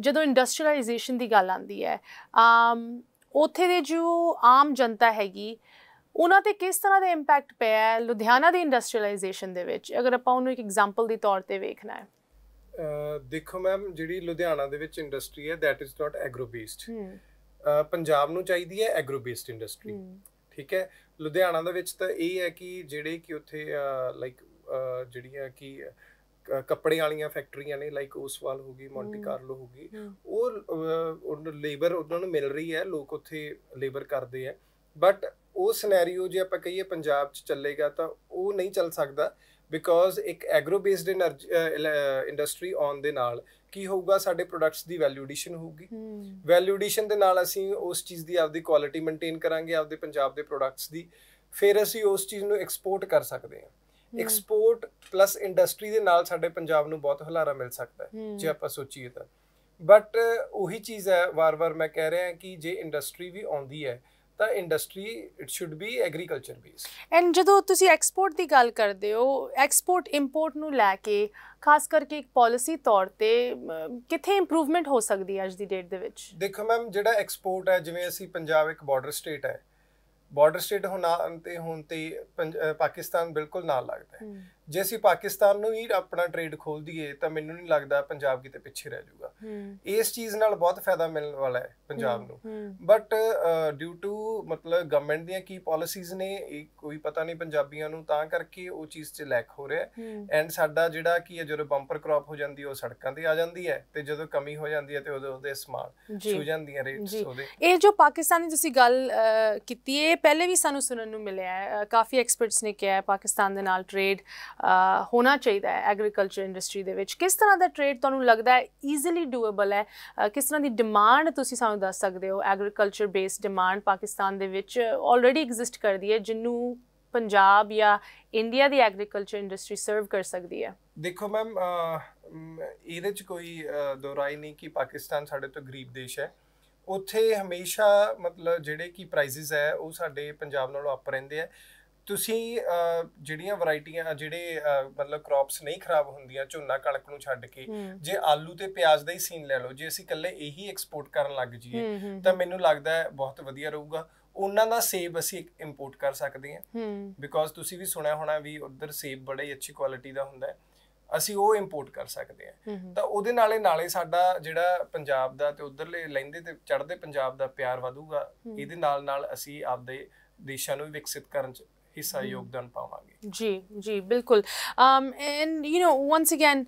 ਜਦੋਂ ਇੰਡਸਟਰੀਅਲਾਈਜੇਸ਼ਨ ਦੀ ਗੱਲ ਆਉਂਦੀ ਹੈ ਹੈ ਉਥੇ ਦੇ ਜੋ ਆਮ ਜਨਤਾ ਹੈਗੀ ਉਹਨਾਂ ਤੇ ਕਿਸ ਤਰ੍ਹਾਂ ਦਾ ਇੰਪੈਕਟ ਪਿਆ ਹੈ ਲੁਧਿਆਣਾ ਦੀ ਇੰਡਸਟਰੀਅਲਾਈਜੇਸ਼ਨ ਦੇ ਵਿੱਚ ਅਗਰ ਆਪਾਂ ਉਹਨੂੰ ਇੱਕ ਐਗਜ਼ਾਮਪਲ ਦੇ ਤੌਰ ਤੇ ਵੇਖਣਾ ਹੈ ਦੇਖੋ ਮੈਮ ਜਿਹੜੀ ਲੁਧਿਆਣਾ ਦੇ ਵਿੱਚ ਇੰਡਸਟਰੀ ਹੈ that is not agro based Punjab ਨੂੰ ਚਾਹੀਦੀ ਹੈ ਐਗਰੋ ਬੇਸਡ ਇੰਡਸਟਰੀ ਠੀਕ ਹੈ ਲੁਧਿਆਣਾ ਦੇ ਵਿੱਚ ਤਾਂ ਇਹ ਹੈ ਕਿ ਜਿਹੜੇ ਕਿ ਉੱਥੇ ਲਾਈਕ ਜਿਹੜੀਆਂ ਕਿ ਕੱਪੜੇ ਵਾਲੀਆਂ ਫੈਕਟਰੀਆਂ ਨੇ ਲਾਈਕ ਉਸਵਾਲ ਹੋ ਗਈ ਮੌਂਟੀ ਕਾਰਲੋ ਹੋ ਗਈ ਉਹ ਉਹਨਾਂ ਲੇਬਰ ਉਹਨਾਂ ਨੂੰ ਮਿਲ ਰਹੀ ਹੈ ਲੋਕ ਉੱਥੇ ਲੇਬਰ ਕਰਦੇ ਆ ਬਟ ਉਹ ਸਿਨੈਰੀਓ ਜੇ ਆਪਾਂ ਕਹੀਏ ਪੰਜਾਬ 'ਚ ਚੱਲੇਗਾ ਤਾਂ ਉਹ ਨਹੀਂ ਚੱਲ ਸਕਦਾ ਬਿਕੋਜ਼ ਇੱਕ ਐਗਰੋ ਬੇਸਡ ਇੰਡਸਟਰੀ ਔਨ ਦੇ ਨਾਲ ਕੀ ਹੋਊਗਾ ਸਾਡੇ ਪ੍ਰੋਡਕਟਸ ਦੀ ਵੈਲਿਊ ਐਡੀਸ਼ਨ ਹੋਊਗੀ ਵੈਲਿਊ ਐਡੀਸ਼ਨ ਦੇ ਨਾਲ ਅਸੀਂ ਉਸ ਚੀਜ਼ ਦੀ ਆਪਦੀ ਕੁਆਲਿਟੀ ਮੇਨਟੇਨ ਕਰਾਂਗੇ ਆਪਦੇ ਪੰਜਾਬ ਦੇ ਪ੍ਰੋਡਕਟਸ ਦੀ ਫਿਰ ਅਸੀਂ ਉਸ ਚੀਜ਼ ਨੂੰ ਐਕਸਪੋਰਟ ਕਰ ਸਕਦੇ ਹਾਂ ਐਕਸਪੋਰਟ ਪਲੱਸ ਇੰਡਸਟਰੀ ਦੇ ਨਾਲ ਸਾਡੇ ਪੰਜਾਬ ਨੂੰ ਬਹੁਤ ਹਲਾਰਾ ਮਿਲ ਸਕਦਾ ਜੇ ਆਪਾਂ ਸੋਚੀਏ ਤਾਂ ਬਟ ਉਹੀ ਚੀਜ਼ ਹੈ ਵਾਰ-ਵਾਰ ਮੈਂ ਕਹਿ ਰਿਹਾ ਕਿ ਜੇ ਇੰਡਸਟਰੀ ਵੀ ਆਉਂਦੀ ਹੈ ਤਾਂ industry it should be agriculture based and ਜਦੋਂ ਤੁਸੀਂ ਐਕਸਪੋਰਟ ਦੀ ਗੱਲ ਕਰਦੇ ਹੋ ਐਕਸਪੋਰਟ ਇੰਪੋਰਟ ਨੂੰ ਲੈ ਕੇ ਖਾਸ ਕਰਕੇ ਇੱਕ ਪਾਲਿਸੀ ਤੌਰ ਤੇ ਕਿੱਥੇ ਇੰਪਰੂਵਮੈਂਟ ਹੋ ਸਕਦੀ ਹੈ ਅੱਜ ਦੀ ਡੇਟ ਦੇ ਵਿੱਚ ਦੇਖੋ ਮੈਮ ਜਿਹੜਾ ਐਕਸਪੋਰਟ ਹੈ ਜਿਵੇਂ ਅਸੀਂ ਪੰਜਾਬ ਇੱਕ ਬਾਰਡਰ ਸਟੇਟ ਹੈ ਬਾਰਡਰ ਸਟੇਟ ਹੋਣਾ ਤੇ ਹੁਣ ਤੇ ਪਾਕਿਸਤਾਨ ਬਿਲਕੁਲ ਨਾਲ ਲੱਗਦਾ ਹੈ ਜੇ ਅਸੀਂ ਪਾਕਿਸਤਾਨ ਨੂੰ ਹੀ ਆਪਣਾ ਟ੍ਰੇਡ ਖੋਲ ਦਈਏ ਤਾਂ ਮੈਨੂੰ ਨਹੀਂ ਲੱਗਦਾ ਪੰਜਾਬ ਕਿਤੇ ਪਿੱਛੇ ਰਹਿ ਜਾਊਗਾ ਇਸ ਚੀਜ਼ ਨਾਲ ਬਹੁਤ ਫਾਇਦਾ ਮਿਲਣ ਵਾਲਾ ਹੈ ਪੰਜਾਬ ਨੂੰ ਬਟ ਡਿਊ ਟੂ ਮਤਲਬ ਗਵਰਨਮੈਂਟ ਦੀਆਂ ਕੀ ਪਾਲਿਸੀਜ਼ ਨੇ ਕੋਈ ਪਤਾ ਨਹੀਂ ਪੰਜਾਬੀਆਂ ਨੂੰ ਤਾਂ ਕਰਕੇ ਉਹ ਚੀਜ਼ 'ਚ ਲੈਕ ਹੋ ਰਿਹਾ ਐਂਡ ਸਾਡਾ ਜਿਹੜਾ ਕੀ ਹੈ ਜਦੋਂ ਬੰਪਰ ਕ੍ਰੌਪ ਹੋ ਜਾਂਦੀ ਉਹ ਸੜਕਾਂ ਤੇ ਆ ਜਾਂਦੀ ਹੈ ਤੇ ਜਦੋਂ ਕਮੀ ਹੋ ਜਾਂਦੀ ਹੈ ਤੇ ਉਹਦੇ ਉਹਦੇ ਸਮਾਨ ਛੂ ਜਾਂਦੀਆਂ ਰੇਟਸ ਉਹਦੇ ਇਹ ਜੋ ਪਾਕਿਸਤਾਨੀ ਤੁਸੀਂ ਗੱਲ ਕੀਤੀ ਇਹ ਪਹਿਲੇ ਵੀ ਸਾਨੂੰ ਸੁਣਨ ਨੂੰ ਮਿਲਿਆ ਹੈ ਕਾਫੀ ਐਕਸਪਰਟਸ ਨੇ ਕਿਹਾ ਹੈ ਪਾਕਿਸਤਾਨ ਦੇ ਨਾਲ ਟ੍ਰੇਡ ਹੋਣਾ ਚਾਹੀਦਾ ਹੈ ਐਗਰੀਕਲਚਰ ਇੰਡਸਟਰੀ ਦੇ ਵਿੱਚ ਕਿਸ ਤਰ੍ਹਾਂ ਦਾ ਟ੍ਰੇਡ ਤੁਹਾਨੂੰ ਲੱਗਦਾ ਹੈ ਈਜ਼ੀਲੀ ਡੂਏਬਲ ਹੈ ਕਿਸ ਤਰ੍ਹਾਂ ਦੀ ਡਿਮਾਂਡ ਤੁਸੀਂ ਸਾਨੂੰ ਦੱਸ ਸਕਦੇ ਹੋ ਐਗਰੀਕਲਚਰ ਬੇਸਡ ਡਿਮਾਂਡ ਪਾਕਿਸਤਾਨ ਦੇ ਵਿੱਚ ਆਲਰੇਡੀ ਐਗਜ਼ਿਸਟ ਕਰਦੀ ਹੈ ਜਿੰਨੂੰ ਪੰਜਾਬ ਜਾਂ ਇੰਡੀਆ ਦੀ ਐਗਰੀਕਲਚਰ ਇੰਡਸਟਰੀ ਸਰਵ ਕਰ ਸਕਦੀ ਹੈ ਦੇਖੋ ਮੈਮ ਇਹਦੇ ਚ ਕੋਈ ਦੋਰਾਈ ਨਹੀਂ ਕਿ ਪਾਕਿਸਤਾਨ ਸਾਡੇ ਤੋਂ ਗਰੀਬ ਦੇਸ਼ ਹੈ ਉੱਥੇ ਹਮੇਸ਼ਾ ਮਤਲਬ ਜਿਹੜੇ ਕੀ ਪ੍ਰਾਈਸਿਸ ਹੈ ਉਹ ਸਾਡੇ ਪੰਜਾਬ ਨਾਲੋਂ ਅਪ ਰਹਿੰਦੇ ਆ ਤੁਸੀਂ ਜਿਹੜੀਆਂ ਵੈਰਾਈਟੀਆਂ ਜਿਹੜੇ ਮਤਲਬ ਕ੍ਰੌਪਸ ਨਹੀਂ ਖਰਾਬ ਹੁੰਦੀਆਂ ਝੋਨਾ ਕਣਕ ਨੂੰ ਛੱਡ ਕੇ ਜੇ ਆਲੂ ਤੇ ਪਿਆਜ਼ ਦਾ ਹੀ ਸੀਨ ਲੈ ਲਓ ਜੇ ਅਸੀਂ ਇਕੱਲੇ ਇਹੀ ਐਕਸਪੋਰਟ ਕਰਨ ਲੱਗ ਜਾਈਏ ਤਾਂ ਮੈਨੂੰ ਲੱਗਦਾ ਬਹੁਤ ਵਧੀਆ ਰਹੂਗਾ ਉਹਨਾਂ ਦਾ ਸੇਬ ਅਸੀਂ ਇੰਪੋਰਟ ਕਰ ਸਕਦੇ ਹਾਂ ਬਿਕੋਜ਼ ਤੁਸੀਂ ਵੀ ਸੁਣਿਆ ਹੋਣਾ ਵੀ ਉਧਰ ਸੇਬ ਬੜੇ ਅੱਛੀ ਕੁਆਲਿਟੀ ਦਾ ਹੁੰਦਾ ਹੈ ਅਸੀਂ ਉਹ ਇੰਪੋਰਟ ਕਰ ਸਕਦੇ ਹਾਂ ਤਾਂ ਉਹਦੇ ਨਾਲੇ ਨਾਲੇ ਸਾਡਾ ਜਿਹੜਾ ਪੰਜਾਬ ਦਾ ਤੇ ਉਧਰਲੇ ਲੈਂਦੇ ਤੇ ਚੜਦੇ ਪੰਜਾਬ ਦਾ ਪਿਆਰ ਵਧੂਗਾ ਇਹਦੇ ਨਾਲ ਨਾਲ ਅਸੀਂ ਆਪਦੇ ਦੇਸ਼ਾਂ ਨੂੰ ਵੀ ਵਿਕਸਿਤ ਕਰਨ ਚ ਹਿੱਸਾ ਯੋਗਦਾਨ ਪਾਵਾਂਗੇ ਜੀ ਜੀ ਬਿਲਕੁਲ um and you know once again